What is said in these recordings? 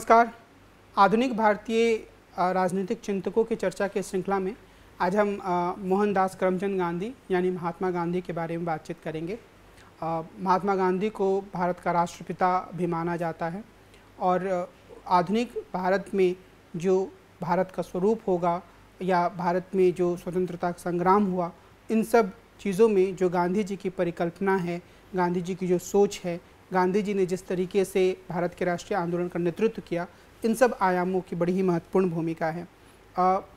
नमस्कार आधुनिक भारतीय राजनीतिक चिंतकों की चर्चा के श्रृंखला में आज हम मोहनदास करमचंद गांधी यानी महात्मा गांधी के बारे में बातचीत करेंगे महात्मा गांधी को भारत का राष्ट्रपिता भी माना जाता है और आधुनिक भारत में जो भारत का स्वरूप होगा या भारत में जो स्वतंत्रता संग्राम हुआ इन सब चीज़ों में जो गांधी जी की परिकल्पना है गांधी जी की जो सोच है गांधी जी ने जिस तरीके से भारत के राष्ट्रीय आंदोलन का नेतृत्व किया इन सब आयामों की बड़ी ही महत्वपूर्ण भूमिका है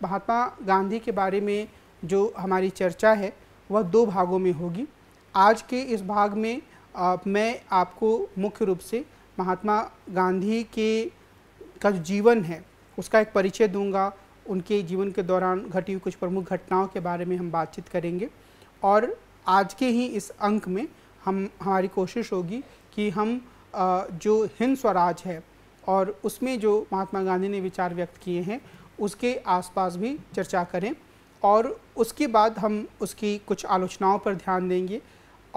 महात्मा गांधी के बारे में जो हमारी चर्चा है वह दो भागों में होगी आज के इस भाग में आ, मैं आपको मुख्य रूप से महात्मा गांधी के का जो जीवन है उसका एक परिचय दूंगा उनके जीवन के दौरान घटी हुई कुछ प्रमुख घटनाओं के बारे में हम बातचीत करेंगे और आज के ही इस अंक में हम हमारी कोशिश होगी कि हम जो हिंद स्वराज है और उसमें जो महात्मा गांधी ने विचार व्यक्त किए हैं उसके आसपास भी चर्चा करें और उसके बाद हम उसकी कुछ आलोचनाओं पर ध्यान देंगे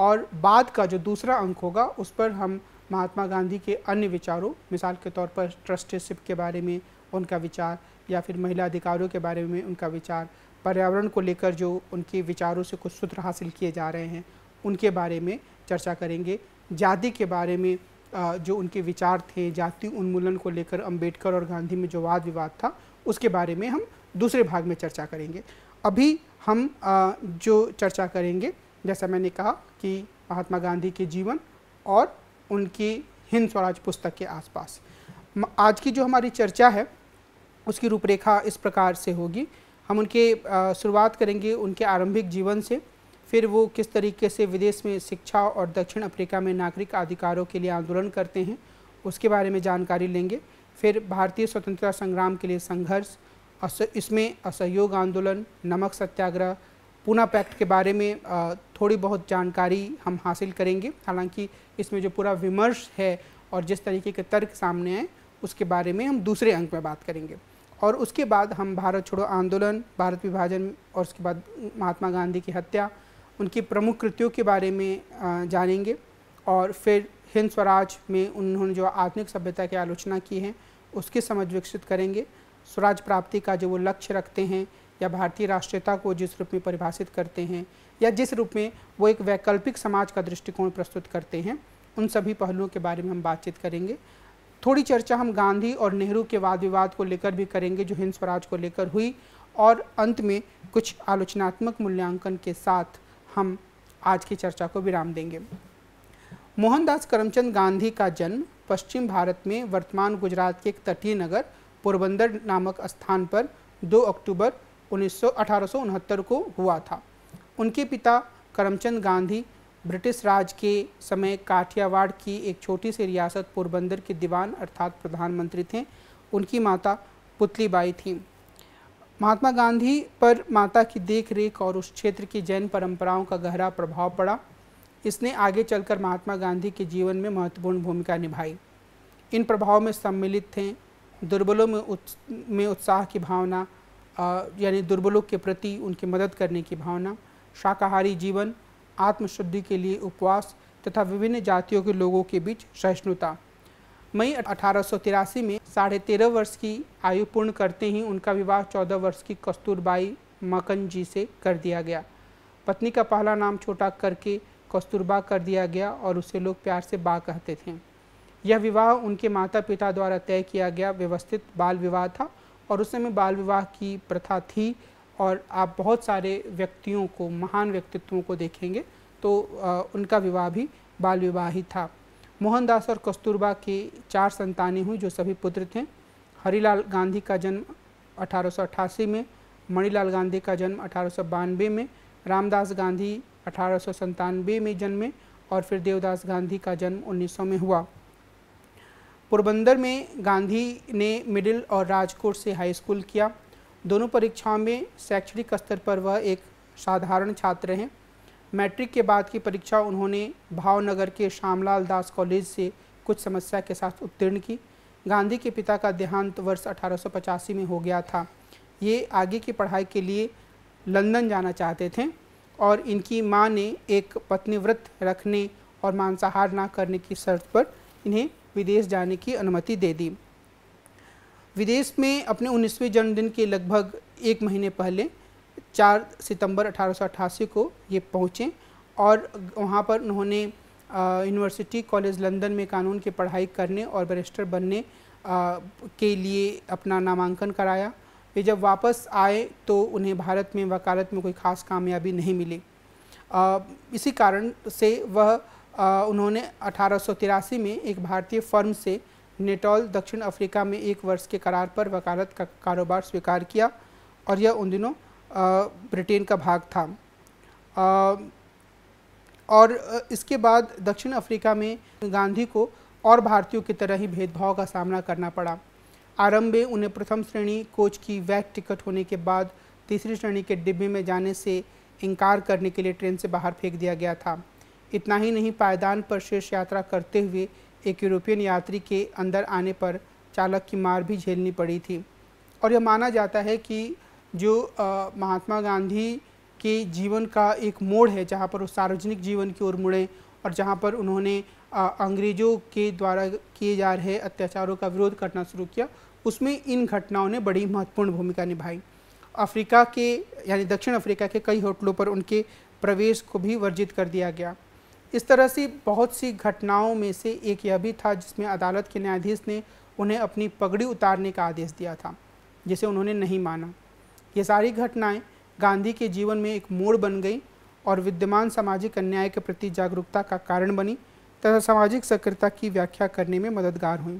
और बाद का जो दूसरा अंक होगा उस पर हम महात्मा गांधी के अन्य विचारों मिसाल के तौर पर ट्रस्टीशिप के बारे में उनका विचार या फिर महिला अधिकारों के बारे में उनका विचार पर्यावरण को लेकर जो उनके विचारों से कुछ सूत्र हासिल किए जा रहे हैं उनके बारे में चर्चा करेंगे जाति के बारे में जो उनके विचार थे जाति उन्मूलन को लेकर अंबेडकर और गांधी में जो वाद विवाद था उसके बारे में हम दूसरे भाग में चर्चा करेंगे अभी हम जो चर्चा करेंगे जैसा मैंने कहा कि महात्मा गांधी के जीवन और उनकी हिंद स्वराज पुस्तक के आसपास आज की जो हमारी चर्चा है उसकी रूपरेखा इस प्रकार से होगी हम उनके शुरुआत करेंगे उनके आरंभिक जीवन से फिर वो किस तरीके से विदेश में शिक्षा और दक्षिण अफ्रीका में नागरिक अधिकारों के लिए आंदोलन करते हैं उसके बारे में जानकारी लेंगे फिर भारतीय स्वतंत्रता संग्राम के लिए संघर्ष अस, इसमें असहयोग आंदोलन नमक सत्याग्रह पूना पैक्ट के बारे में थोड़ी बहुत जानकारी हम हासिल करेंगे हालांकि इसमें जो पूरा विमर्श है और जिस तरीके के तर्क सामने आए उसके बारे में हम दूसरे अंक में बात करेंगे और उसके बाद हम भारत छोड़ो आंदोलन भारत विभाजन और उसके बाद महात्मा गांधी की हत्या उनकी प्रमुख कृतियों के बारे में जानेंगे और फिर हिंद स्वराज में उन्होंने जो आधुनिक सभ्यता की आलोचना की है उसकी समझ विकसित करेंगे स्वराज प्राप्ति का जो वो लक्ष्य रखते हैं या भारतीय राष्ट्रीयता को जिस रूप में परिभाषित करते हैं या जिस रूप में वो एक वैकल्पिक समाज का दृष्टिकोण प्रस्तुत करते हैं उन सभी पहलुओं के बारे में हम बातचीत करेंगे थोड़ी चर्चा हम गांधी और नेहरू के वाद विवाद को लेकर भी करेंगे जो हिंद स्वराज को लेकर हुई और अंत में कुछ आलोचनात्मक मूल्यांकन के साथ हम आज की चर्चा को विराम देंगे मोहनदास करमचंद गांधी का जन्म पश्चिम भारत में वर्तमान गुजरात के एक तटीय नगर पोरबंदर नामक स्थान पर 2 अक्टूबर उन्नीस को हुआ था उनके पिता करमचंद गांधी ब्रिटिश राज के समय काठियावाड़ की एक छोटी सी रियासत पोरबंदर के दीवान अर्थात प्रधानमंत्री थे उनकी माता पुतलीबाई थीं महात्मा गांधी पर माता की देखरेख और उस क्षेत्र की जैन परंपराओं का गहरा प्रभाव पड़ा इसने आगे चलकर महात्मा गांधी के जीवन में महत्वपूर्ण भूमिका निभाई इन प्रभाव में सम्मिलित थे दुर्बलों में उत, में उत्साह की भावना यानी दुर्बलों के प्रति उनकी मदद करने की भावना शाकाहारी जीवन आत्मशुद्धि के लिए उपवास तथा विभिन्न जातियों के लोगों के बीच सहिष्णुता मई अठारह में साढ़े तेरह वर्ष की आयु पूर्ण करते ही उनका विवाह चौदह वर्ष की कस्तूरबाई मकन जी से कर दिया गया पत्नी का पहला नाम छोटा करके कस्तूरबा कर दिया गया और उसे लोग प्यार से बा कहते थे यह विवाह उनके माता पिता द्वारा तय किया गया व्यवस्थित बाल विवाह था और उस समय बाल विवाह की प्रथा थी और आप बहुत सारे व्यक्तियों को महान व्यक्तित्वों को देखेंगे तो उनका विवाह भी बाल विवाह ही था मोहनदास और कस्तूरबा की चार संतानें हुई जो सभी पुत्र थे हरिलाल गांधी का जन्म अठारह में मणिलाल गांधी का जन्म अठारह में रामदास गांधी अठारह में जन्मे और फिर देवदास गांधी का जन्म 1900 में हुआ पोरबंदर में गांधी ने मिडिल और राजकोट से हाई स्कूल किया दोनों परीक्षाओं में शैक्षणिक स्तर पर वह एक साधारण छात्र हैं मैट्रिक के बाद की परीक्षा उन्होंने भावनगर के श्यामलाल दास कॉलेज से कुछ समस्या के साथ उत्तीर्ण की गांधी के पिता का देहांत वर्ष अठारह में हो गया था ये आगे की पढ़ाई के लिए लंदन जाना चाहते थे और इनकी मां ने एक पत्नीव्रत रखने और मांसाहार ना करने की शर्त पर इन्हें विदेश जाने की अनुमति दे दी विदेश में अपने 19वें जन्मदिन के लगभग एक महीने पहले चार सितंबर अठारह को ये पहुँचे और वहाँ पर उन्होंने यूनिवर्सिटी कॉलेज लंदन में कानून की पढ़ाई करने और बैरिस्टर बनने आ, के लिए अपना नामांकन कराया वे जब वापस आए तो उन्हें भारत में वकालत में कोई ख़ास कामयाबी नहीं मिली आ, इसी कारण से वह आ, उन्होंने अठारह में एक भारतीय फर्म से नेटॉल दक्षिण अफ्रीका में एक वर्ष के करार पर वकालत का कारोबार स्वीकार किया और यह उन दिनों ब्रिटेन का भाग था और इसके बाद दक्षिण अफ्रीका में गांधी को और भारतीयों की तरह ही भेदभाव का सामना करना पड़ा आरंभ में उन्हें प्रथम श्रेणी कोच की वैक टिकट होने के बाद तीसरी श्रेणी के डिब्बे में जाने से इनकार करने के लिए ट्रेन से बाहर फेंक दिया गया था इतना ही नहीं पायदान पर शीर्ष यात्रा करते हुए एक यूरोपियन यात्री के अंदर आने पर चालक की मार भी झेलनी पड़ी थी और यह माना जाता है कि जो महात्मा गांधी के जीवन का एक मोड़ है जहाँ पर वो सार्वजनिक जीवन की ओर मुड़े और जहाँ पर उन्होंने अंग्रेज़ों के द्वारा किए जा रहे अत्याचारों का विरोध करना शुरू किया उसमें इन घटनाओं ने बड़ी महत्वपूर्ण भूमिका निभाई अफ्रीका के यानी दक्षिण अफ्रीका के कई होटलों पर उनके प्रवेश को भी वर्जित कर दिया गया इस तरह से बहुत सी घटनाओं में से एक यह भी था जिसमें अदालत के न्यायाधीश ने उन्हें अपनी पगड़ी उतारने का आदेश दिया था जिसे उन्होंने नहीं माना ये सारी घटनाएं गांधी के जीवन में एक मोड़ बन गई और विद्यमान सामाजिक अन्याय के प्रति जागरूकता का कारण बनी तथा सामाजिक सक्रियता की व्याख्या करने में मददगार हुई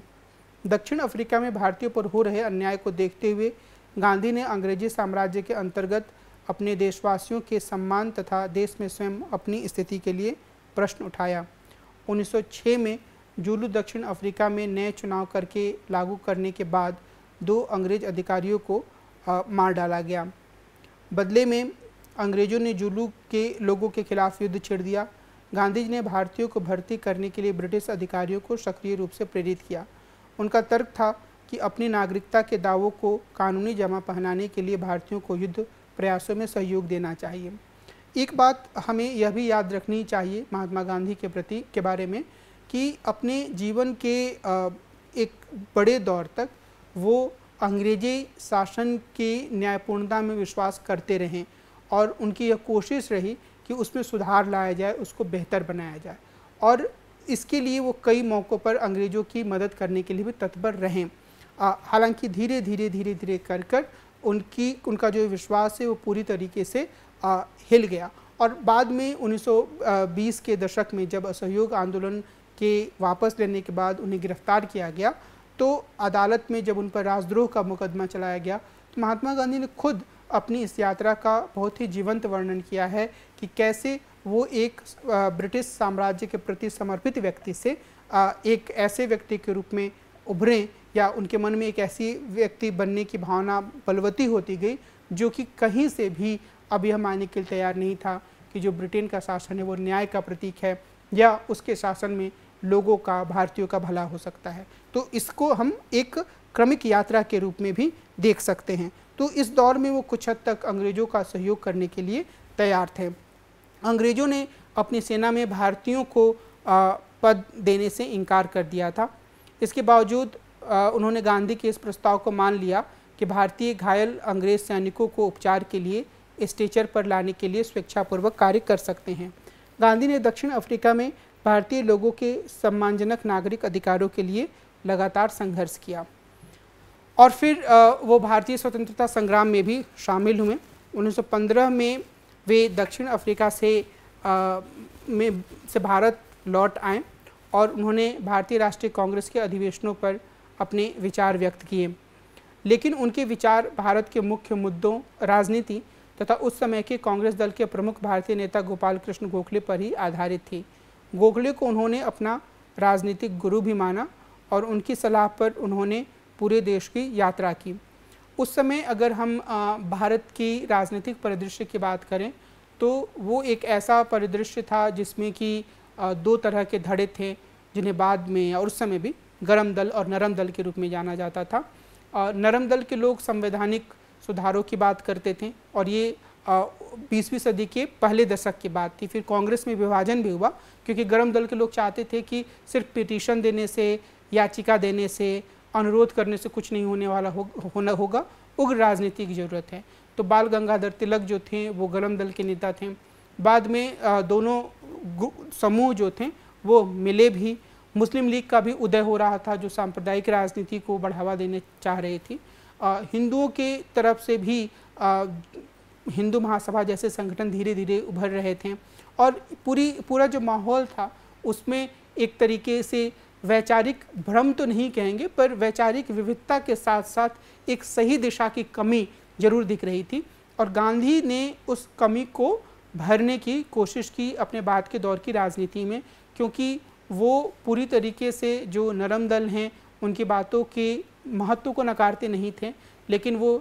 दक्षिण अफ्रीका में भारतीयों पर हो रहे अन्याय को देखते हुए गांधी ने अंग्रेजी साम्राज्य के अंतर्गत अपने देशवासियों के सम्मान तथा देश में स्वयं अपनी स्थिति के लिए प्रश्न उठाया 1906 में जुलू दक्षिण अफ्रीका में नए चुनाव करके लागू करने के बाद दो अंग्रेज अधिकारियों को मार डाला गया बदले में अंग्रेज़ों ने जुलू के लोगों के खिलाफ युद्ध छेड़ दिया गांधी जी ने भारतीयों को भर्ती करने के लिए ब्रिटिश अधिकारियों को सक्रिय रूप से प्रेरित किया उनका तर्क था कि अपनी नागरिकता के दावों को कानूनी जमा पहनाने के लिए भारतीयों को युद्ध प्रयासों में सहयोग देना चाहिए एक बात हमें यह भी याद रखनी चाहिए महात्मा गांधी के प्रति के बारे में कि अपने जीवन के एक बड़े दौर तक वो अंग्रेजी शासन की न्यायपूर्णता में विश्वास करते रहें और उनकी यह कोशिश रही कि उसमें सुधार लाया जाए उसको बेहतर बनाया जाए और इसके लिए वो कई मौक़ों पर अंग्रेज़ों की मदद करने के लिए भी तत्पर रहें हालांकि धीरे धीरे धीरे धीरे कर कर उनकी उनका जो विश्वास है वो पूरी तरीके से आ, हिल गया और बाद में 1920 के दशक में जब असहयोग आंदोलन के वापस लेने के बाद उन्हें गिरफ्तार किया गया तो अदालत में जब उन पर राजद्रोह का मुकदमा चलाया गया तो महात्मा गांधी ने खुद अपनी इस यात्रा का बहुत ही जीवंत वर्णन किया है कि कैसे वो एक ब्रिटिश साम्राज्य के प्रति समर्पित व्यक्ति से एक ऐसे व्यक्ति के रूप में उभरें या उनके मन में एक ऐसी व्यक्ति बनने की भावना बलवती होती गई जो कि कहीं से भी अभी हम आने के लिए तैयार नहीं था कि जो ब्रिटेन का शासन है वो न्याय का प्रतीक है या उसके शासन में लोगों का भारतीयों का भला हो सकता है तो इसको हम एक क्रमिक यात्रा के रूप में भी देख सकते हैं तो इस दौर में वो कुछ हद तक अंग्रेज़ों का सहयोग करने के लिए तैयार थे अंग्रेज़ों ने अपनी सेना में भारतीयों को पद देने से इनकार कर दिया था इसके बावजूद उन्होंने गांधी के इस प्रस्ताव को मान लिया कि भारतीय घायल अंग्रेज सैनिकों को उपचार के लिए स्टेचर पर लाने के लिए स्वेच्छापूर्वक कार्य कर सकते हैं गांधी ने दक्षिण अफ्रीका में भारतीय लोगों के सम्मानजनक नागरिक अधिकारों के लिए लगातार संघर्ष किया और फिर वो भारतीय स्वतंत्रता संग्राम में भी शामिल हुए 1915 में वे दक्षिण अफ्रीका से आ, में से भारत लौट आए और उन्होंने भारतीय राष्ट्रीय कांग्रेस के अधिवेशनों पर अपने विचार व्यक्त किए लेकिन उनके विचार भारत के मुख्य मुद्दों राजनीति तथा उस समय के कांग्रेस दल के प्रमुख भारतीय नेता गोपाल कृष्ण गोखले पर ही आधारित थी गोखले को उन्होंने अपना राजनीतिक गुरु भी माना और उनकी सलाह पर उन्होंने पूरे देश की यात्रा की उस समय अगर हम भारत की राजनीतिक परिदृश्य की बात करें तो वो एक ऐसा परिदृश्य था जिसमें कि दो तरह के धड़े थे जिन्हें बाद में और उस समय भी गर्म दल और नरम दल के रूप में जाना जाता था नरम दल के लोग संवैधानिक सुधारों की बात करते थे और ये बीसवीं सदी के पहले दशक की बात थी फिर कांग्रेस में विभाजन भी हुआ क्योंकि गर्म दल के लोग चाहते थे कि सिर्फ पिटीशन देने से याचिका देने से अनुरोध करने से कुछ नहीं होने वाला हो, होना होगा उग्र राजनीति की ज़रूरत है तो बाल गंगाधर तिलक जो थे वो गर्म दल के नेता थे बाद में दोनों समूह जो थे वो मिले भी मुस्लिम लीग का भी उदय हो रहा था जो सांप्रदायिक राजनीति को बढ़ावा देने चाह रही थी हिंदुओं के तरफ से भी हिंदू महासभा जैसे संगठन धीरे धीरे उभर रहे थे और पूरी पूरा जो माहौल था उसमें एक तरीके से वैचारिक भ्रम तो नहीं कहेंगे पर वैचारिक विविधता के साथ साथ एक सही दिशा की कमी जरूर दिख रही थी और गांधी ने उस कमी को भरने की कोशिश की अपने बाद के दौर की राजनीति में क्योंकि वो पूरी तरीके से जो नरम दल हैं उनकी बातों के महत्व को नकारते नहीं थे लेकिन वो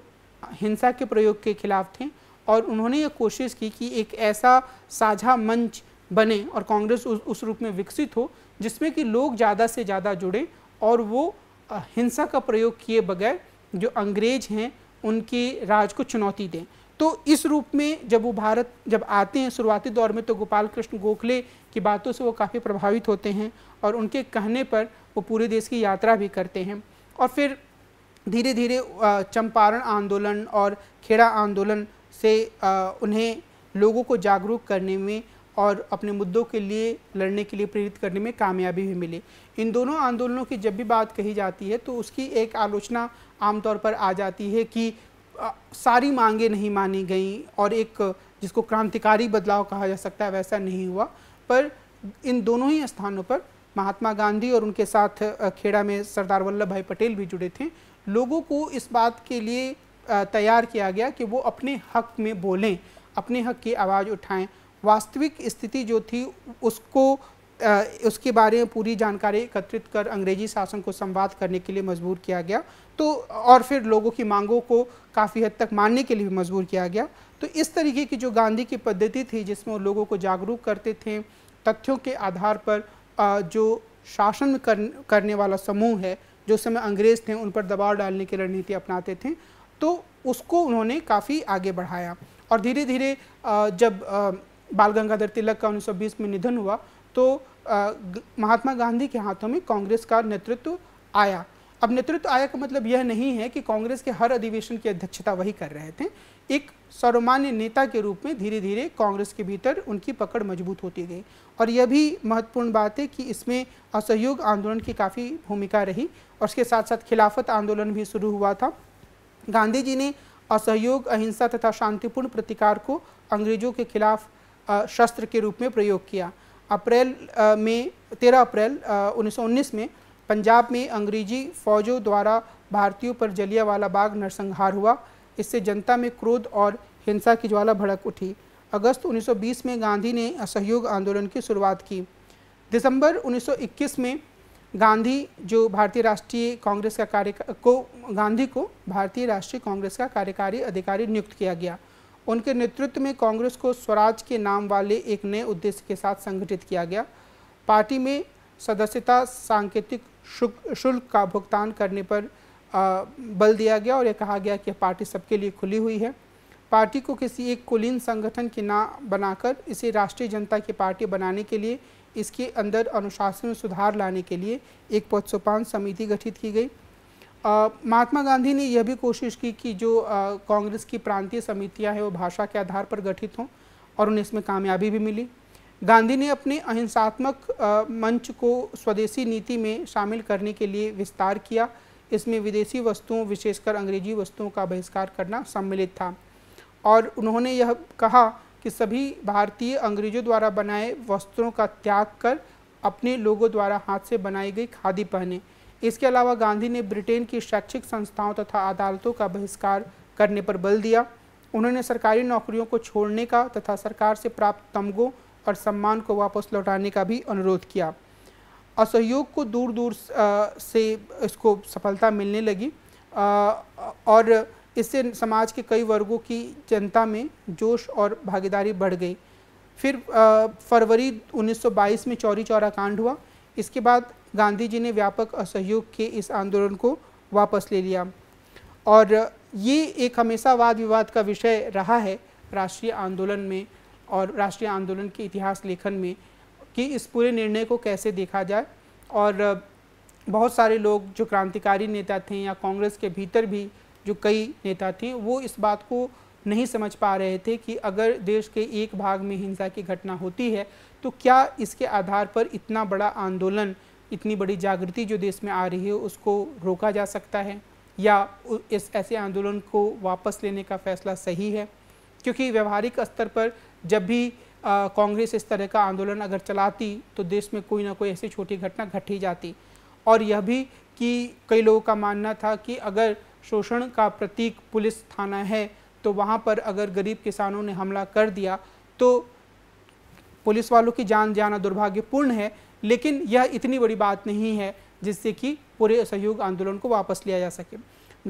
हिंसा के प्रयोग के खिलाफ थे और उन्होंने ये कोशिश की कि एक ऐसा साझा मंच बने और कांग्रेस उस, उस रूप में विकसित हो जिसमें कि लोग ज़्यादा से ज़्यादा जुड़े और वो हिंसा का प्रयोग किए बगैर जो अंग्रेज हैं उनके राज को चुनौती दें तो इस रूप में जब वो भारत जब आते हैं शुरुआती दौर में तो गोपाल कृष्ण गोखले की बातों से वो काफ़ी प्रभावित होते हैं और उनके कहने पर वो पूरे देश की यात्रा भी करते हैं और फिर धीरे धीरे चंपारण आंदोलन और खेड़ा आंदोलन से उन्हें लोगों को जागरूक करने में और अपने मुद्दों के लिए लड़ने के लिए प्रेरित करने में कामयाबी भी मिली इन दोनों आंदोलनों की जब भी बात कही जाती है तो उसकी एक आलोचना आमतौर पर आ जाती है कि सारी मांगे नहीं मानी गई और एक जिसको क्रांतिकारी बदलाव कहा जा सकता है वैसा नहीं हुआ पर इन दोनों ही स्थानों पर महात्मा गांधी और उनके साथ खेड़ा में सरदार वल्लभ भाई पटेल भी जुड़े थे लोगों को इस बात के लिए तैयार किया गया कि वो अपने हक में बोलें अपने हक की आवाज़ उठाएं वास्तविक स्थिति जो थी उसको आ, उसके बारे में पूरी जानकारी एकत्रित कर अंग्रेजी शासन को संवाद करने के लिए मजबूर किया गया तो और फिर लोगों की मांगों को काफ़ी हद तक मानने के लिए भी मजबूर किया गया तो इस तरीके की जो गांधी की पद्धति थी जिसमें वो लोगों को जागरूक करते थे तथ्यों के आधार पर आ, जो शासन करने वाला समूह है जो समय अंग्रेज़ थे उन पर दबाव डालने की रणनीति अपनाते थे तो उसको उन्होंने काफ़ी आगे बढ़ाया और धीरे धीरे जब बाल गंगाधर तिलक का 1920 में निधन हुआ तो महात्मा गांधी के हाथों में कांग्रेस का नेतृत्व आया अब नेतृत्व आया का मतलब यह नहीं है कि कांग्रेस के हर अधिवेशन की अध्यक्षता वही कर रहे थे एक सर्वमान्य नेता के रूप में धीरे धीरे कांग्रेस के भीतर उनकी पकड़ मजबूत होती गई और यह भी महत्वपूर्ण बात है कि इसमें असहयोग आंदोलन की काफ़ी भूमिका रही और उसके साथ साथ खिलाफत आंदोलन भी शुरू हुआ था गांधी जी ने असहयोग अहिंसा तथा शांतिपूर्ण प्रतिकार को अंग्रेजों के खिलाफ शस्त्र के रूप में प्रयोग किया अप्रैल में तेरह अप्रैल उन्नीस में पंजाब में अंग्रेजी फौजों द्वारा भारतीयों पर जलियावाला बाग नरसंहार हुआ इससे जनता में क्रोध और हिंसा की ज्वाला भड़क उठी अगस्त 1920 में गांधी ने असहयोग आंदोलन की शुरुआत की दिसंबर 1921 में गांधी जो भारतीय राष्ट्रीय कांग्रेस का कार्य को गांधी को भारतीय राष्ट्रीय कांग्रेस का कार्यकारी अधिकारी नियुक्त किया गया उनके नेतृत्व में कांग्रेस को स्वराज के नाम वाले एक नए उद्देश्य के साथ संगठित किया गया पार्टी में सदस्यता सांकेतिक शुल्क का भुगतान करने पर बल दिया गया और यह कहा गया कि पार्टी सबके लिए खुली हुई है पार्टी को किसी एक कुलीन संगठन के ना बनाकर इसे राष्ट्रीय जनता की पार्टी बनाने के लिए इसके अंदर अनुशासन में सुधार लाने के लिए एक पोत्सोपान समिति गठित की गई महात्मा गांधी ने यह भी कोशिश की कि जो कांग्रेस की प्रांतीय समितियां हैं वो भाषा के आधार पर गठित हों और उन्हें इसमें कामयाबी भी मिली गांधी ने अपने अहिंसात्मक मंच को स्वदेशी नीति में शामिल करने के लिए विस्तार किया इसमें विदेशी वस्तुओं विशेषकर अंग्रेजी वस्तुओं का बहिष्कार करना सम्मिलित था और उन्होंने यह कहा कि सभी भारतीय अंग्रेजों द्वारा बनाए वस्त्रों का त्याग कर अपने लोगों द्वारा हाथ से बनाई गई खादी पहने इसके अलावा गांधी ने ब्रिटेन की शैक्षिक संस्थाओं तथा अदालतों का बहिष्कार करने पर बल दिया उन्होंने सरकारी नौकरियों को छोड़ने का तथा सरकार से प्राप्त तमगों और सम्मान को वापस लौटाने का भी अनुरोध किया असहयोग को दूर दूर से इसको सफलता मिलने लगी और इससे समाज के कई वर्गों की जनता में जोश और भागीदारी बढ़ गई फिर फरवरी 1922 में चौरी चौरा कांड हुआ इसके बाद गांधी जी ने व्यापक असहयोग के इस आंदोलन को वापस ले लिया और ये एक हमेशा वाद विवाद का विषय रहा है राष्ट्रीय आंदोलन में और राष्ट्रीय आंदोलन के इतिहास लेखन में कि इस पूरे निर्णय को कैसे देखा जाए और बहुत सारे लोग जो क्रांतिकारी नेता थे या कांग्रेस के भीतर भी जो कई नेता थे वो इस बात को नहीं समझ पा रहे थे कि अगर देश के एक भाग में हिंसा की घटना होती है तो क्या इसके आधार पर इतना बड़ा आंदोलन इतनी बड़ी जागृति जो देश में आ रही है उसको रोका जा सकता है या इस ऐसे आंदोलन को वापस लेने का फैसला सही है क्योंकि व्यवहारिक स्तर पर जब भी कांग्रेस इस तरह का आंदोलन अगर चलाती तो देश में कोई ना कोई ऐसी छोटी घटना घट ही जाती और यह भी कि कई लोगों का मानना था कि अगर शोषण का प्रतीक पुलिस थाना है तो वहाँ पर अगर गरीब किसानों ने हमला कर दिया तो पुलिस वालों की जान जाना दुर्भाग्यपूर्ण है लेकिन यह इतनी बड़ी बात नहीं है जिससे कि पूरे सहयोग आंदोलन को वापस लिया जा सके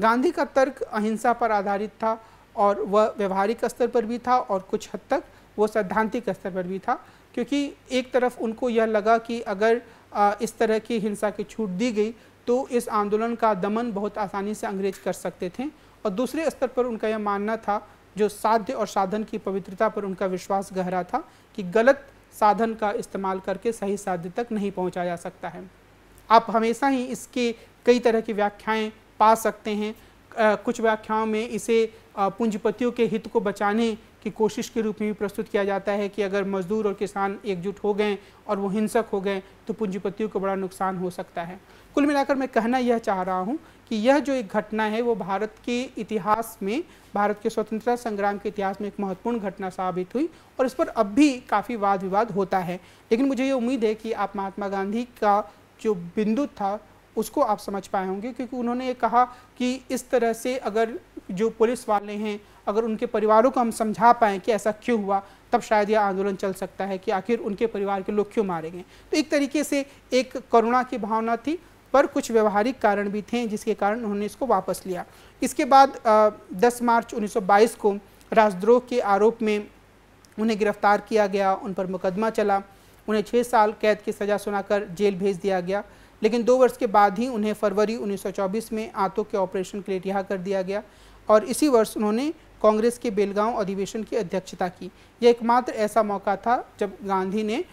गांधी का तर्क अहिंसा पर आधारित था और वह व्यवहारिक स्तर पर भी था और कुछ हद तक वह सैद्धांतिक स्तर पर भी था क्योंकि एक तरफ उनको यह लगा कि अगर इस तरह की हिंसा की छूट दी गई तो इस आंदोलन का दमन बहुत आसानी से अंग्रेज कर सकते थे और दूसरे स्तर पर उनका यह मानना था जो साध्य और साधन की पवित्रता पर उनका विश्वास गहरा था कि गलत साधन का इस्तेमाल करके सही साध्य तक नहीं पहुंचा जा सकता है आप हमेशा ही इसके कई तरह की व्याख्याएं पा सकते हैं आ, कुछ व्याख्याओं में इसे पूंजीपतियों के हित को बचाने की कोशिश के रूप में भी प्रस्तुत किया जाता है कि अगर मजदूर और किसान एकजुट हो गए और वो हिंसक हो गए तो पूंजीपतियों को बड़ा नुकसान हो सकता है कुल मिलाकर मैं कहना यह चाह रहा हूँ कि यह जो एक घटना है वो भारत के इतिहास में भारत के स्वतंत्रता संग्राम के इतिहास में एक महत्वपूर्ण घटना साबित हुई और इस पर अब भी काफ़ी वाद विवाद होता है लेकिन मुझे ये उम्मीद है कि आप महात्मा गांधी का जो बिंदु था उसको आप समझ पाए होंगे क्योंकि उन्होंने ये कहा कि इस तरह से अगर जो पुलिस वाले हैं अगर उनके परिवारों को हम समझा पाएँ कि ऐसा क्यों हुआ तब शायद यह आंदोलन चल सकता है कि आखिर उनके परिवार के लोग क्यों मारे गए तो एक तरीके से एक करुणा की भावना थी पर कुछ व्यवहारिक कारण भी थे जिसके कारण उन्होंने इसको वापस लिया इसके बाद दस मार्च उन्नीस को राजद्रोह के आरोप में उन्हें गिरफ्तार किया गया उन पर मुकदमा चला उन्हें छः साल कैद की सज़ा सुनाकर जेल भेज दिया गया लेकिन दो वर्ष के बाद ही उन्हें फरवरी 1924 में आंतों के ऑपरेशन के लिए रिहा कर दिया गया और इसी वर्ष उन्होंने कांग्रेस के बेलगांव अधिवेशन की अध्यक्षता की यह एकमात्र ऐसा मौका था जब गांधी ने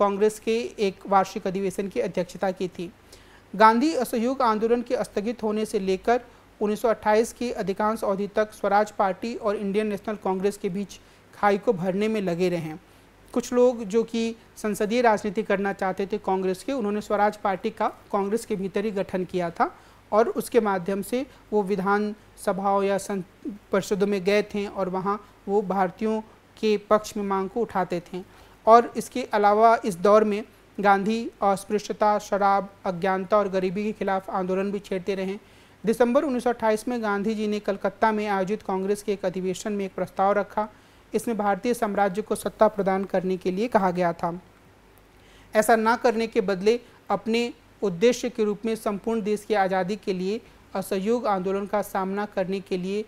कांग्रेस के एक वार्षिक अधिवेशन की अध्यक्षता की थी गांधी असहयोग आंदोलन के स्थगित होने से लेकर 1928 की अधिकांश अवधि तक स्वराज पार्टी और इंडियन नेशनल कांग्रेस के बीच खाई को भरने में लगे रहे कुछ लोग जो कि संसदीय राजनीति करना चाहते थे कांग्रेस के उन्होंने स्वराज पार्टी का कांग्रेस के भीतर ही गठन किया था और उसके माध्यम से वो विधानसभाओं या सं परिषदों में गए थे और वहाँ वो भारतीयों के पक्ष में मांग को उठाते थे और इसके अलावा इस दौर में गांधी अस्पृश्यता शराब अज्ञानता और गरीबी के खिलाफ आंदोलन भी छेड़ते रहे दिसंबर 1928 में गांधी जी ने कलकत्ता में आयोजित कांग्रेस के एक अधिवेशन में एक प्रस्ताव रखा इसमें भारतीय साम्राज्य को सत्ता प्रदान करने के लिए कहा गया था ऐसा ना करने के बदले अपने उद्देश्य के रूप में संपूर्ण देश की आज़ादी के लिए असहयोग आंदोलन का सामना करने के लिए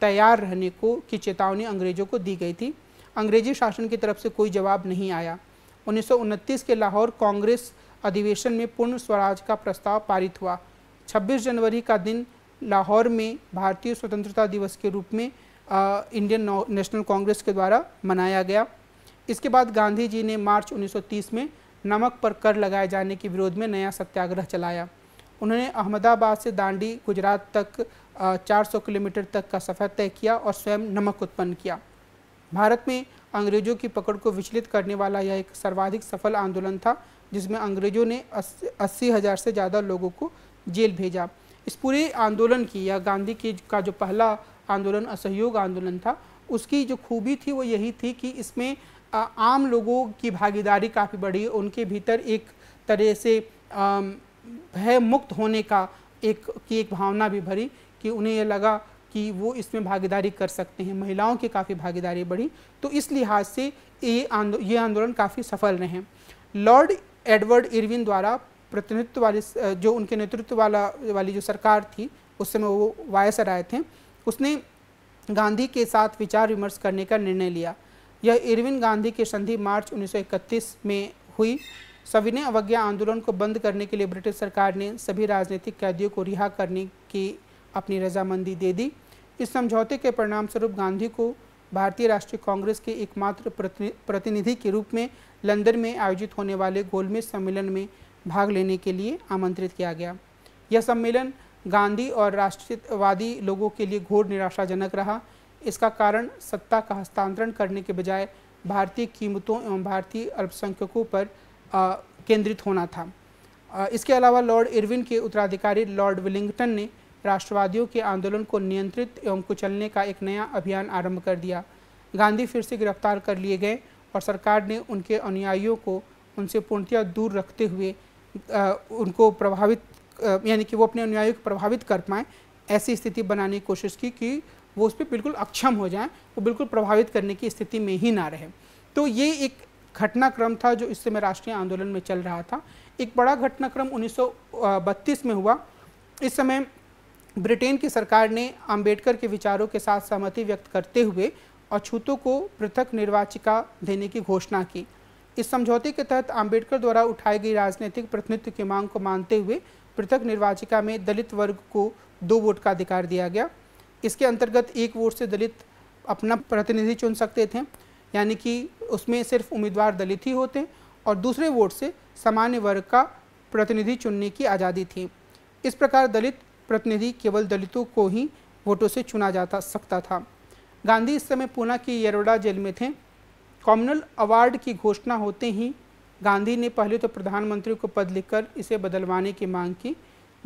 तैयार रहने को की चेतावनी अंग्रेजों को दी गई थी अंग्रेजी शासन की तरफ से कोई जवाब नहीं आया उन्नीस के लाहौर कांग्रेस अधिवेशन में पूर्ण स्वराज का प्रस्ताव पारित हुआ 26 जनवरी का दिन लाहौर में भारतीय स्वतंत्रता दिवस के रूप में आ, इंडियन नेशनल कांग्रेस के द्वारा मनाया गया इसके बाद गांधी जी ने मार्च 1930 में नमक पर कर लगाए जाने के विरोध में नया सत्याग्रह चलाया उन्होंने अहमदाबाद से दांडी गुजरात तक आ, 400 किलोमीटर तक का सफ़र तय किया और स्वयं नमक उत्पन्न किया भारत में अंग्रेजों की पकड़ को विचलित करने वाला यह एक सर्वाधिक सफल आंदोलन था जिसमें अंग्रेजों ने अस्सी हज़ार से ज़्यादा लोगों को जेल भेजा इस पूरे आंदोलन की या गांधी की का जो पहला आंदोलन असहयोग आंदोलन था उसकी जो खूबी थी वो यही थी कि इसमें आम लोगों की भागीदारी काफ़ी बढ़ी उनके भीतर एक तरह से भय मुक्त होने का एक की एक भावना भी भरी कि उन्हें यह लगा कि वो इसमें भागीदारी कर सकते हैं महिलाओं की काफ़ी भागीदारी बढ़ी तो इस लिहाज से ये आंदो, ये आंदोलन काफ़ी सफल रहे लॉर्ड एडवर्ड इरविन द्वारा प्रतिनिधित्व वाली जो उनके नेतृत्व वाला वाली जो सरकार थी उस समय वो वायसर आए थे उसने गांधी के साथ विचार विमर्श करने का निर्णय लिया यह इरविन गांधी की संधि मार्च 1931 में हुई सविनय अवज्ञा आंदोलन को बंद करने के लिए ब्रिटिश सरकार ने सभी राजनीतिक कैदियों को रिहा करने की अपनी रजामंदी दे दी इस समझौते के परिणाम स्वरूप गांधी को भारतीय राष्ट्रीय कांग्रेस के एकमात्र प्रतिनिधि के रूप में लंदन में आयोजित होने वाले गोलमेज सम्मेलन में भाग लेने के लिए आमंत्रित किया गया यह सम्मेलन गांधी और राष्ट्रवादी लोगों के लिए घोर निराशाजनक रहा इसका कारण सत्ता का हस्तांतरण करने के बजाय भारतीय कीमतों एवं भारतीय अल्पसंख्यकों पर केंद्रित होना था इसके अलावा लॉर्ड इरविन के उत्तराधिकारी लॉर्ड विलिंगटन ने राष्ट्रवादियों के आंदोलन को नियंत्रित एवं कुचलने का एक नया अभियान आरंभ कर दिया गांधी फिर से गिरफ्तार कर लिए गए और सरकार ने उनके अनुयायियों को उनसे पूर्णतया दूर रखते हुए आ, उनको प्रभावित यानी कि वो अपने अनुयायियों को प्रभावित कर पाएँ ऐसी स्थिति बनाने की कोशिश की कि वो उस पर बिल्कुल अक्षम हो जाएं वो बिल्कुल प्रभावित करने की स्थिति में ही ना रहे तो ये एक घटनाक्रम था जो इस समय राष्ट्रीय आंदोलन में चल रहा था एक बड़ा घटनाक्रम 1932 में हुआ इस समय ब्रिटेन की सरकार ने आम्बेडकर के विचारों के साथ सहमति व्यक्त करते हुए अछूतों को पृथक निर्वाचिका देने की घोषणा की इस समझौते के तहत आम्बेडकर द्वारा उठाई गई राजनीतिक प्रतिनिधित्व की मांग को मानते हुए पृथक निर्वाचिका में दलित वर्ग को दो वोट का अधिकार दिया गया इसके अंतर्गत एक वोट से दलित अपना प्रतिनिधि चुन सकते थे यानी कि उसमें सिर्फ उम्मीदवार दलित ही होते और दूसरे वोट से सामान्य वर्ग का प्रतिनिधि चुनने की आज़ादी थी इस प्रकार दलित प्रतिनिधि केवल दलितों को ही वोटों से चुना जाता सकता था गांधी इस समय पूना के येरोडा जेल में थे कॉमनल अवार्ड की घोषणा होते ही गांधी ने पहले तो प्रधानमंत्री को पद लिखकर इसे बदलवाने की मांग की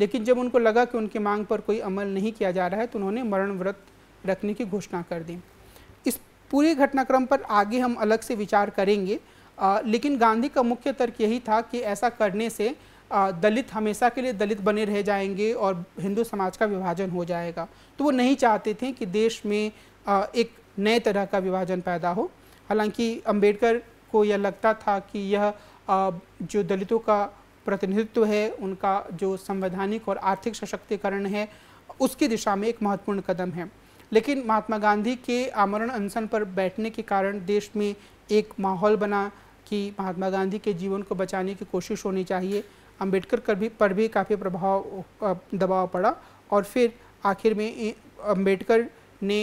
लेकिन जब उनको लगा कि उनकी मांग पर कोई अमल नहीं किया जा रहा है तो उन्होंने मरण व्रत रखने की घोषणा कर दी इस पूरे घटनाक्रम पर आगे हम अलग से विचार करेंगे आ, लेकिन गांधी का मुख्य तर्क यही था कि ऐसा करने से दलित हमेशा के लिए दलित बने रह जाएंगे और हिंदू समाज का विभाजन हो जाएगा तो वो नहीं चाहते थे कि देश में एक नए तरह का विभाजन पैदा हो हालांकि अंबेडकर को यह लगता था कि यह जो दलितों का प्रतिनिधित्व है उनका जो संवैधानिक और आर्थिक सशक्तिकरण है उसकी दिशा में एक महत्वपूर्ण कदम है लेकिन महात्मा गांधी के आमरण अनशन पर बैठने के कारण देश में एक माहौल बना कि महात्मा गांधी के जीवन को बचाने की कोशिश होनी चाहिए अंबेडकर कर भी पर भी काफ़ी प्रभाव दबाव पड़ा और फिर आखिर में अंबेडकर ने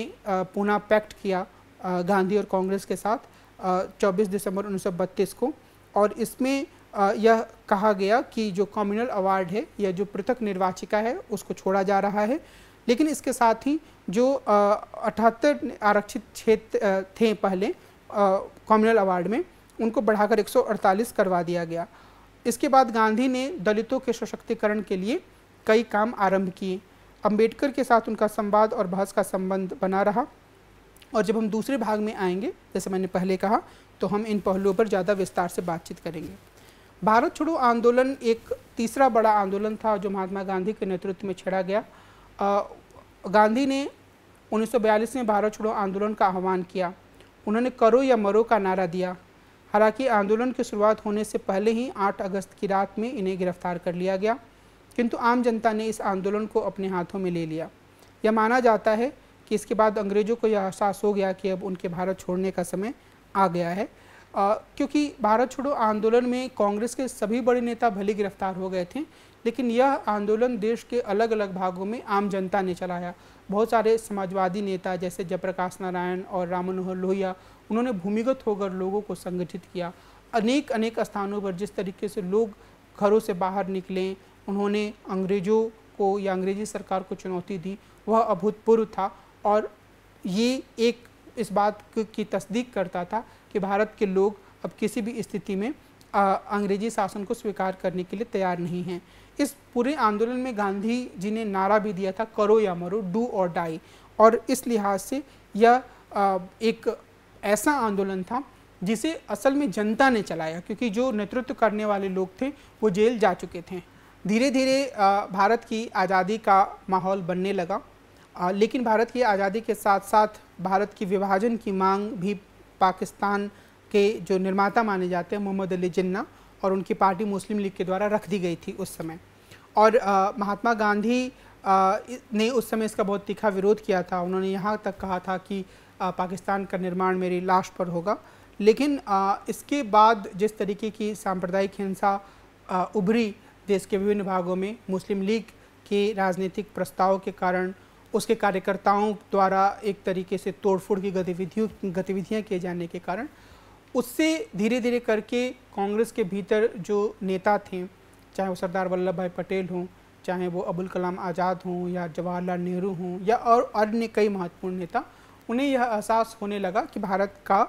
पुनः पैक्ट किया गांधी और कांग्रेस के साथ 24 दिसंबर 1932 को और इसमें यह कहा गया कि जो कम्युनल अवार्ड है या जो पृथक निर्वाचिका है उसको छोड़ा जा रहा है लेकिन इसके साथ ही जो अठहत्तर आरक्षित क्षेत्र थे पहले कम्युनल अवार्ड में उनको बढ़ाकर 148 करवा दिया गया इसके बाद गांधी ने दलितों के सशक्तिकरण के लिए कई काम आरंभ किए अंबेडकर के साथ उनका संवाद और बहस का संबंध बना रहा और जब हम दूसरे भाग में आएंगे जैसे मैंने पहले कहा तो हम इन पहलुओं पर ज़्यादा विस्तार से बातचीत करेंगे भारत छोड़ो आंदोलन एक तीसरा बड़ा आंदोलन था जो महात्मा गांधी के नेतृत्व में छेड़ा गया आ, गांधी ने 1942 में भारत छोड़ो आंदोलन का आह्वान किया उन्होंने करो या मरो का नारा दिया हालांकि आंदोलन की शुरुआत होने से पहले ही 8 अगस्त की रात में इन्हें गिरफ्तार कर लिया गया किंतु आम जनता ने इस आंदोलन को अपने हाथों में ले लिया यह माना जाता है कि इसके बाद अंग्रेज़ों को यह एहसास हो गया कि अब उनके भारत छोड़ने का समय आ गया है आ, क्योंकि भारत छोड़ो आंदोलन में कांग्रेस के सभी बड़े नेता भले गिरफ्तार हो गए थे लेकिन यह आंदोलन देश के अलग अलग भागों में आम जनता ने चलाया बहुत सारे समाजवादी नेता जैसे जयप्रकाश नारायण और राम मनोहर लोहिया उन्होंने भूमिगत होकर लोगों को संगठित किया अनेक अनेक स्थानों पर जिस तरीके से लोग घरों से बाहर निकले उन्होंने अंग्रेज़ों को या अंग्रेजी सरकार को चुनौती दी वह अभूतपूर्व था और ये एक इस बात की तस्दीक करता था कि भारत के लोग अब किसी भी स्थिति में अंग्रेजी शासन को स्वीकार करने के लिए तैयार नहीं हैं इस पूरे आंदोलन में गांधी जी ने नारा भी दिया था करो या मरो डू और डाई और इस लिहाज से यह एक ऐसा आंदोलन था जिसे असल में जनता ने चलाया क्योंकि जो नेतृत्व करने वाले लोग थे वो जेल जा चुके थे धीरे धीरे भारत की आज़ादी का माहौल बनने लगा लेकिन भारत की आज़ादी के साथ साथ भारत की विभाजन की मांग भी पाकिस्तान के जो निर्माता माने जाते हैं मोहम्मद अली जिन्ना और उनकी पार्टी मुस्लिम लीग के द्वारा रख दी गई थी उस समय और महात्मा गांधी ने उस समय इसका बहुत तीखा विरोध किया था उन्होंने यहाँ तक कहा था कि पाकिस्तान का निर्माण मेरी लाश पर होगा लेकिन इसके बाद जिस तरीके की सांप्रदायिक हिंसा उभरी देश के विभिन्न भागों में मुस्लिम लीग के राजनीतिक प्रस्ताव के कारण उसके कार्यकर्ताओं द्वारा एक तरीके से तोड़फोड़ की गतिविधियों गतिविधियाँ किए जाने के कारण उससे धीरे धीरे करके कांग्रेस के भीतर जो नेता थे चाहे वो सरदार वल्लभ भाई पटेल हों चाहे वो अबुल कलाम आज़ाद हों या जवाहरलाल नेहरू हों या और अन्य कई महत्वपूर्ण नेता उन्हें यह एहसास होने लगा कि भारत का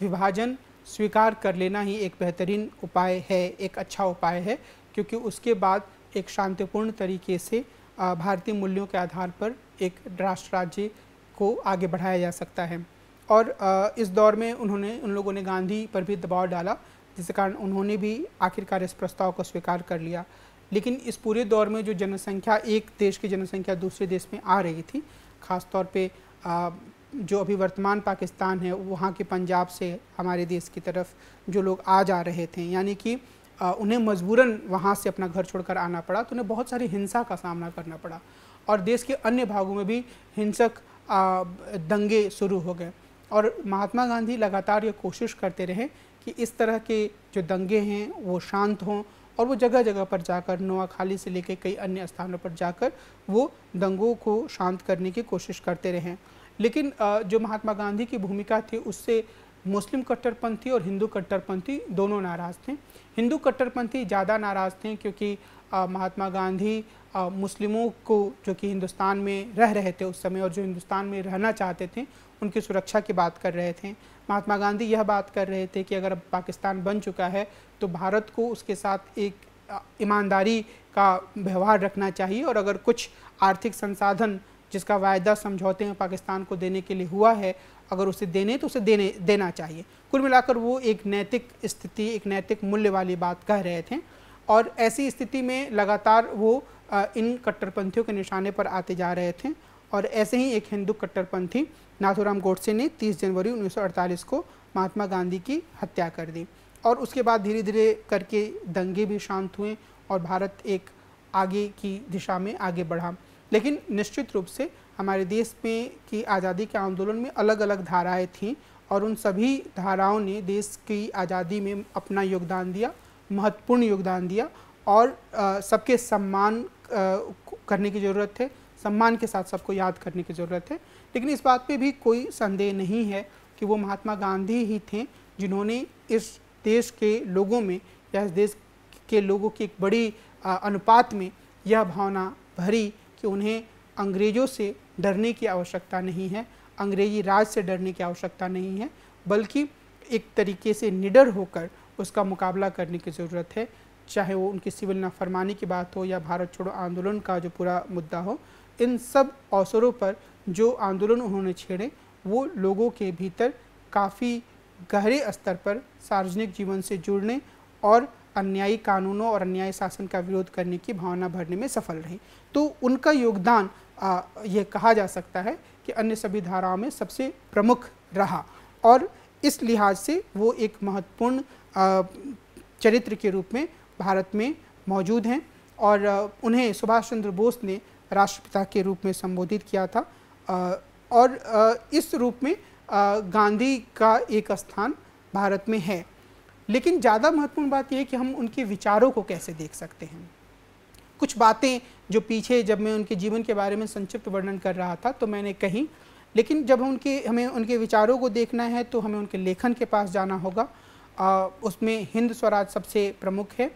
विभाजन स्वीकार कर लेना ही एक बेहतरीन उपाय है एक अच्छा उपाय है क्योंकि उसके बाद एक शांतिपूर्ण तरीके से भारतीय मूल्यों के आधार पर एक राष्ट्र राज्य को आगे बढ़ाया जा सकता है और इस दौर में उन्होंने उन लोगों ने गांधी पर भी दबाव डाला जिसके कारण उन्होंने भी आखिरकार इस प्रस्ताव को स्वीकार कर लिया लेकिन इस पूरे दौर में जो जनसंख्या एक देश की जनसंख्या दूसरे देश में आ रही थी खासतौर पर जो अभी वर्तमान पाकिस्तान है वहाँ के पंजाब से हमारे देश की तरफ जो लोग आ जा रहे थे यानी कि उन्हें मजबूरन वहाँ से अपना घर छोड़कर आना पड़ा तो उन्हें बहुत सारी हिंसा का सामना करना पड़ा और देश के अन्य भागों में भी हिंसक दंगे शुरू हो गए और महात्मा गांधी लगातार ये कोशिश करते रहे कि इस तरह के जो दंगे हैं वो शांत हों और वो जगह जगह पर जाकर नोआखाली से लेकर कई अन्य स्थानों पर जाकर वो दंगों को शांत करने की कोशिश करते रहें लेकिन जो महात्मा गांधी की भूमिका थी उससे मुस्लिम कट्टरपंथी और हिंदू कट्टरपंथी दोनों नाराज़ थे हिंदू कट्टरपंथी ज़्यादा नाराज़ थे क्योंकि महात्मा गांधी मुस्लिमों को जो कि हिंदुस्तान में रह रहे थे उस समय और जो हिंदुस्तान में रहना चाहते थे उनकी सुरक्षा की बात कर रहे थे महात्मा गांधी यह बात कर रहे थे कि अगर अब पाकिस्तान बन चुका है तो भारत को उसके साथ एक ईमानदारी का व्यवहार रखना चाहिए और अगर कुछ आर्थिक संसाधन जिसका वायदा समझौते में पाकिस्तान को देने के लिए हुआ है अगर उसे देने तो उसे देने देना चाहिए कुल मिलाकर वो एक नैतिक स्थिति एक नैतिक मूल्य वाली बात कह रहे थे और ऐसी स्थिति में लगातार वो इन कट्टरपंथियों के निशाने पर आते जा रहे थे और ऐसे ही एक हिंदू कट्टरपंथी नाथुराम गोडसे ने 30 जनवरी 1948 को महात्मा गांधी की हत्या कर दी और उसके बाद धीरे धीरे करके दंगे भी शांत हुए और भारत एक आगे की दिशा में आगे बढ़ा लेकिन निश्चित रूप से हमारे देश में की आज़ादी के आंदोलन में अलग अलग धाराएँ थीं और उन सभी धाराओं ने देश की आज़ादी में अपना योगदान दिया महत्वपूर्ण योगदान दिया और सबके सम्मान करने की ज़रूरत है सम्मान के साथ सबको याद करने की ज़रूरत है लेकिन इस बात पे भी कोई संदेह नहीं है कि वो महात्मा गांधी ही थे जिन्होंने इस देश के लोगों में या इस देश के लोगों की एक बड़ी अनुपात में यह भावना भरी कि उन्हें अंग्रेज़ों से डरने की आवश्यकता नहीं है अंग्रेजी राज से डरने की आवश्यकता नहीं है बल्कि एक तरीके से निडर होकर उसका मुकाबला करने की ज़रूरत है चाहे वो उनकी सिविल नाफरमानी की बात हो या भारत छोड़ो आंदोलन का जो पूरा मुद्दा हो इन सब अवसरों पर जो आंदोलन उन्होंने छेड़े वो लोगों के भीतर काफ़ी गहरे स्तर पर सार्वजनिक जीवन से जुड़ने और अन्यायी कानूनों और अन्यायी शासन का विरोध करने की भावना भरने में सफल रही तो उनका योगदान ये कहा जा सकता है कि अन्य सभी धाराओं में सबसे प्रमुख रहा और इस लिहाज से वो एक महत्वपूर्ण चरित्र के रूप में भारत में मौजूद हैं और उन्हें सुभाष चंद्र बोस ने राष्ट्रपिता के रूप में संबोधित किया था और इस रूप में गांधी का एक स्थान भारत में है लेकिन ज़्यादा महत्वपूर्ण बात यह कि हम उनके विचारों को कैसे देख सकते हैं कुछ बातें जो पीछे जब मैं उनके जीवन के बारे में संक्षिप्त वर्णन कर रहा था तो मैंने कही लेकिन जब हम उनके हमें उनके विचारों को देखना है तो हमें उनके लेखन के पास जाना होगा आ, उसमें हिंद स्वराज सबसे प्रमुख है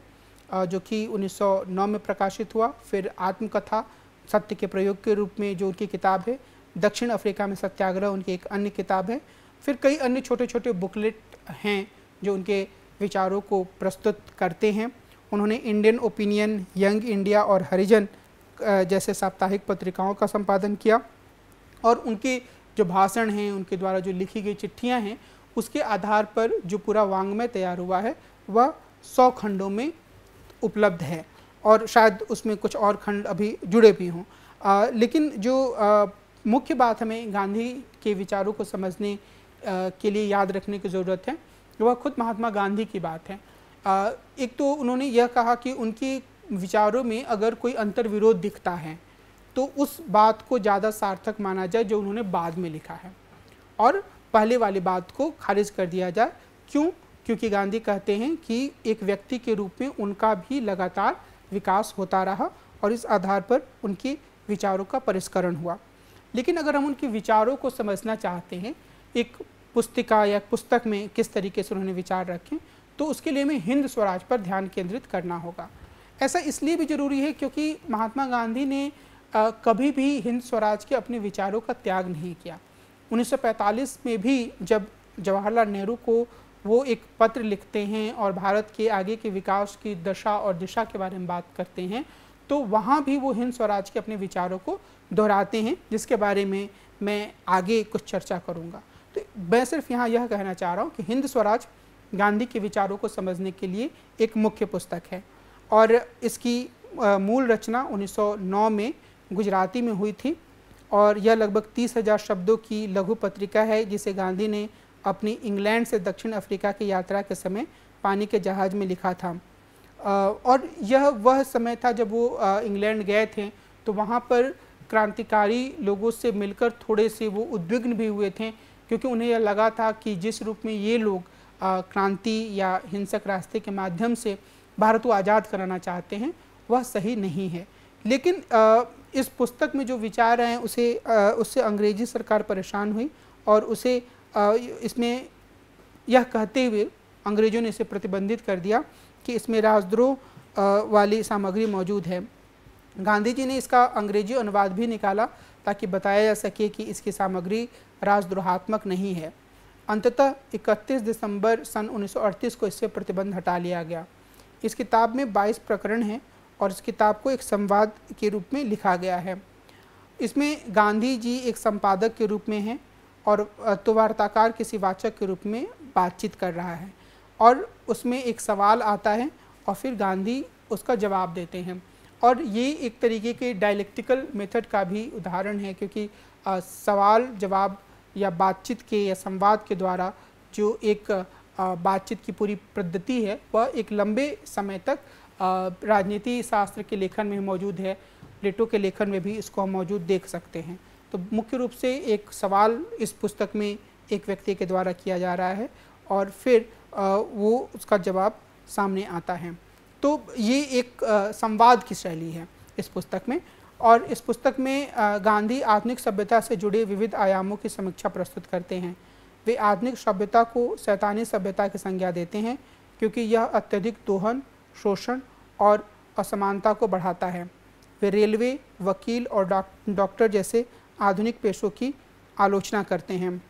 आ, जो कि 1909 में प्रकाशित हुआ फिर आत्मकथा सत्य के प्रयोग के रूप में जो उनकी किताब है दक्षिण अफ्रीका में सत्याग्रह उनकी एक अन्य किताब है फिर कई अन्य छोटे छोटे बुकलेट हैं जो उनके विचारों को प्रस्तुत करते हैं उन्होंने इंडियन ओपिनियन यंग इंडिया और हरिजन जैसे साप्ताहिक पत्रिकाओं का संपादन किया और उनके जो भाषण हैं उनके द्वारा जो लिखी गई चिट्ठियाँ हैं उसके आधार पर जो पूरा वांग्मय तैयार हुआ है वह सौ खंडों में उपलब्ध है और शायद उसमें कुछ और खंड अभी जुड़े भी हों लेकिन जो आ, मुख्य बात हमें गांधी के विचारों को समझने आ, के लिए याद रखने की ज़रूरत है वह खुद महात्मा गांधी की बात है आ, एक तो उन्होंने यह कहा कि उनके विचारों में अगर कोई अंतर विरोध दिखता है तो उस बात को ज़्यादा सार्थक माना जाए जो उन्होंने बाद में लिखा है और पहले वाली बात को खारिज कर दिया जाए क्यों क्योंकि गांधी कहते हैं कि एक व्यक्ति के रूप में उनका भी लगातार विकास होता रहा और इस आधार पर उनके विचारों का परिष्करण हुआ लेकिन अगर हम उनके विचारों को समझना चाहते हैं एक पुस्तिका या पुस्तक में किस तरीके से उन्होंने विचार रखें तो उसके लिए हमें हिंद स्वराज पर ध्यान केंद्रित करना होगा ऐसा इसलिए भी ज़रूरी है क्योंकि महात्मा गांधी ने आ, कभी भी हिंद स्वराज के अपने विचारों का त्याग नहीं किया 1945 में भी जब जवाहरलाल नेहरू को वो एक पत्र लिखते हैं और भारत के आगे के विकास की दशा और दिशा के बारे में बात करते हैं तो वहाँ भी वो हिंद स्वराज के अपने विचारों को दोहराते हैं जिसके बारे में मैं आगे कुछ चर्चा करूँगा तो मैं सिर्फ यहाँ यह कहना चाह रहा हूँ कि हिंद स्वराज गांधी के विचारों को समझने के लिए एक मुख्य पुस्तक है और इसकी मूल रचना 1909 में गुजराती में हुई थी और यह लगभग तीस हजार शब्दों की लघु पत्रिका है जिसे गांधी ने अपनी इंग्लैंड से दक्षिण अफ्रीका की यात्रा के समय पानी के जहाज़ में लिखा था और यह वह समय था जब वो इंग्लैंड गए थे तो वहाँ पर क्रांतिकारी लोगों से मिलकर थोड़े से वो उद्विग्न भी हुए थे क्योंकि उन्हें यह लगा था कि जिस रूप में ये लोग क्रांति या हिंसक रास्ते के माध्यम से भारत को आज़ाद कराना चाहते हैं वह सही नहीं है लेकिन आ, इस पुस्तक में जो विचार हैं उसे आ, उससे अंग्रेजी सरकार परेशान हुई और उसे आ, इसमें यह कहते हुए अंग्रेज़ों ने इसे प्रतिबंधित कर दिया कि इसमें राजद्रोह वाली सामग्री मौजूद है गांधी जी ने इसका अंग्रेजी अनुवाद भी निकाला ताकि बताया जा सके कि इसकी सामग्री राजद्रोहात्मक नहीं है अंततः 31 दिसंबर सन 1938 को इससे प्रतिबंध हटा लिया गया इस किताब में 22 प्रकरण हैं और इस किताब को एक संवाद के रूप में लिखा गया है इसमें गांधी जी एक संपादक के रूप में हैं और तो वार्ताकार किसी वाचक के रूप में बातचीत कर रहा है और उसमें एक सवाल आता है और फिर गांधी उसका जवाब देते हैं और ये एक तरीके के डायलेक्टिकल मेथड का भी उदाहरण है क्योंकि आ, सवाल जवाब या बातचीत के या संवाद के द्वारा जो एक बातचीत की पूरी पद्धति है वह एक लंबे समय तक राजनीति शास्त्र के लेखन में मौजूद है प्लेटो के लेखन में भी इसको हम मौजूद देख सकते हैं तो मुख्य रूप से एक सवाल इस पुस्तक में एक व्यक्ति के द्वारा किया जा रहा है और फिर वो उसका जवाब सामने आता है तो ये एक संवाद की शैली है इस पुस्तक में और इस पुस्तक में गांधी आधुनिक सभ्यता से जुड़े विविध आयामों की समीक्षा प्रस्तुत करते हैं वे आधुनिक सभ्यता को सैतानी सभ्यता की संज्ञा देते हैं क्योंकि यह अत्यधिक दोहन शोषण और असमानता को बढ़ाता है वे रेलवे वकील और डॉक्टर जैसे आधुनिक पेशों की आलोचना करते हैं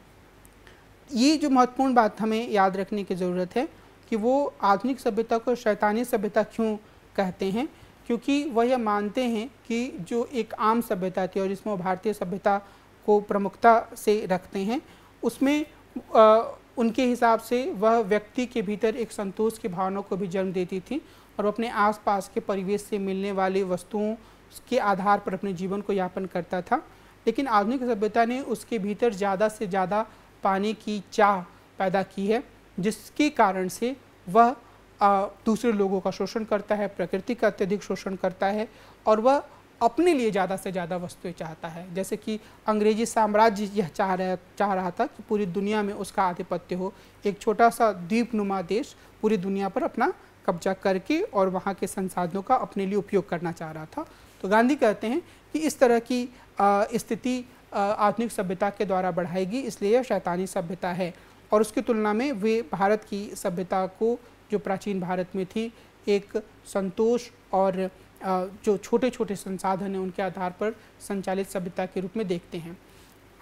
ये जो महत्वपूर्ण बात हमें याद रखने की ज़रूरत है कि वो आधुनिक सभ्यता को शैतानी सभ्यता क्यों कहते हैं क्योंकि वह यह मानते हैं कि जो एक आम सभ्यता थी और जिसमें भारतीय सभ्यता को प्रमुखता से रखते हैं उसमें आ, उनके हिसाब से वह व्यक्ति के भीतर एक संतोष की भावना को भी जन्म देती थी और अपने आसपास के परिवेश से मिलने वाली वस्तुओं के आधार पर अपने जीवन को यापन करता था लेकिन आधुनिक सभ्यता ने उसके भीतर ज़्यादा से ज़्यादा पाने की चाह पैदा की है जिसके कारण से वह दूसरे लोगों का शोषण करता है प्रकृति का अत्यधिक शोषण करता है और वह अपने लिए ज़्यादा से ज़्यादा वस्तुएं चाहता है जैसे कि अंग्रेजी साम्राज्य यह चाह रहा चाह रहा था कि पूरी दुनिया में उसका आधिपत्य हो एक छोटा सा द्वीपनुमा देश पूरी दुनिया पर अपना कब्जा करके और वहाँ के संसाधनों का अपने लिए उपयोग करना चाह रहा था तो गांधी कहते हैं कि इस तरह की स्थिति आधुनिक सभ्यता के द्वारा बढ़ाएगी इसलिए यह शैतानी सभ्यता है और उसकी तुलना में वे भारत की सभ्यता को जो प्राचीन भारत में थी एक संतोष और जो छोटे छोटे संसाधन हैं उनके आधार पर संचालित सभ्यता के रूप में देखते हैं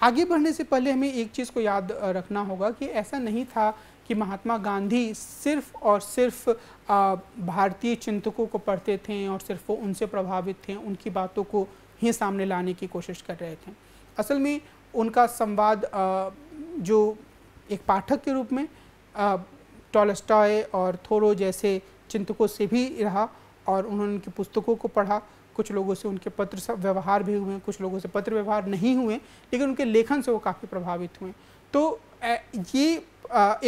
आगे बढ़ने से पहले हमें एक चीज़ को याद रखना होगा कि ऐसा नहीं था कि महात्मा गांधी सिर्फ और सिर्फ भारतीय चिंतकों को पढ़ते थे और सिर्फ वो उनसे प्रभावित थे उनकी बातों को ही सामने लाने की कोशिश कर रहे थे असल में उनका संवाद जो एक पाठक के रूप में टॉलस्टॉय और थोरो जैसे चिंतकों से भी रहा और उन्होंने उनकी पुस्तकों को पढ़ा कुछ लोगों से उनके पत्र व्यवहार भी हुए कुछ लोगों से पत्र व्यवहार नहीं हुए लेकिन उनके लेखन से वो काफ़ी प्रभावित हुए तो ये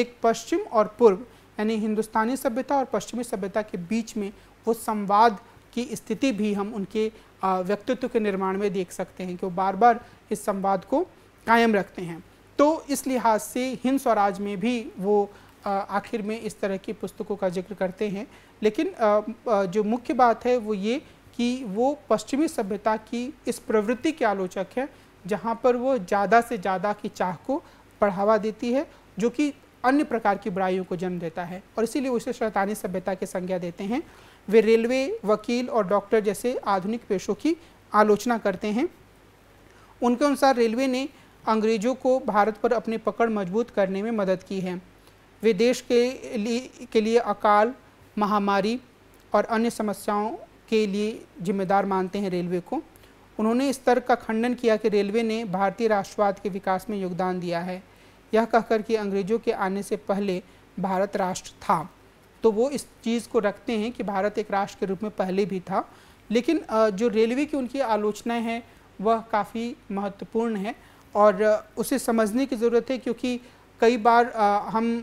एक पश्चिम और पूर्व यानी हिंदुस्तानी सभ्यता और पश्चिमी सभ्यता के बीच में वो संवाद की स्थिति भी हम उनके व्यक्तित्व के निर्माण में देख सकते हैं कि वो बार बार इस संवाद को कायम रखते हैं तो इस लिहाज से हिंद स्वराज में भी वो आखिर में इस तरह की पुस्तकों का जिक्र करते हैं लेकिन जो मुख्य बात है वो ये कि वो पश्चिमी सभ्यता की इस प्रवृत्ति के आलोचक है जहाँ पर वो ज़्यादा से ज़्यादा की चाह को बढ़ावा देती है जो कि अन्य प्रकार की बुराइयों को जन्म देता है और इसीलिए उसे शैतानी सभ्यता की संज्ञा देते हैं वे रेलवे वकील और डॉक्टर जैसे आधुनिक पेशों की आलोचना करते हैं उनके अनुसार रेलवे ने अंग्रेज़ों को भारत पर अपनी पकड़ मजबूत करने में मदद की है वे देश के लिए के लिए अकाल महामारी और अन्य समस्याओं के लिए जिम्मेदार मानते हैं रेलवे को उन्होंने इस तर्क का खंडन किया कि रेलवे ने भारतीय राष्ट्रवाद के विकास में योगदान दिया है यह कहकर कि अंग्रेज़ों के आने से पहले भारत राष्ट्र था तो वो इस चीज़ को रखते हैं कि भारत एक राष्ट्र के रूप में पहले भी था लेकिन जो रेलवे की उनकी आलोचनाएं हैं वह काफ़ी महत्वपूर्ण है और उसे समझने की ज़रूरत है क्योंकि कई बार हम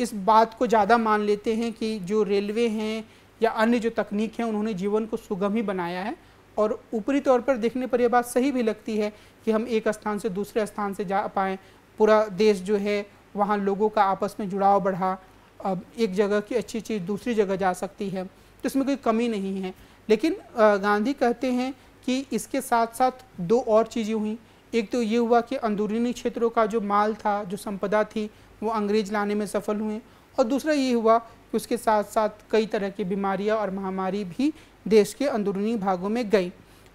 इस बात को ज़्यादा मान लेते हैं कि जो रेलवे हैं या अन्य जो तकनीक हैं उन्होंने जीवन को सुगम ही बनाया है और ऊपरी तौर पर देखने पर यह बात सही भी लगती है कि हम एक स्थान से दूसरे स्थान से जा पाएँ पूरा देश जो है वहाँ लोगों का आपस में जुड़ाव बढ़ा अब एक जगह की अच्छी चीज़ दूसरी जगह जा सकती है तो इसमें कोई कमी नहीं है लेकिन गांधी कहते हैं कि इसके साथ साथ दो और चीज़ें हुई एक तो ये हुआ कि अंदरूनी क्षेत्रों का जो माल था जो संपदा थी वो अंग्रेज लाने में सफल हुए और दूसरा ये हुआ कि उसके साथ साथ कई तरह की बीमारियां और महामारी भी देश के अंदरूनी भागों में गई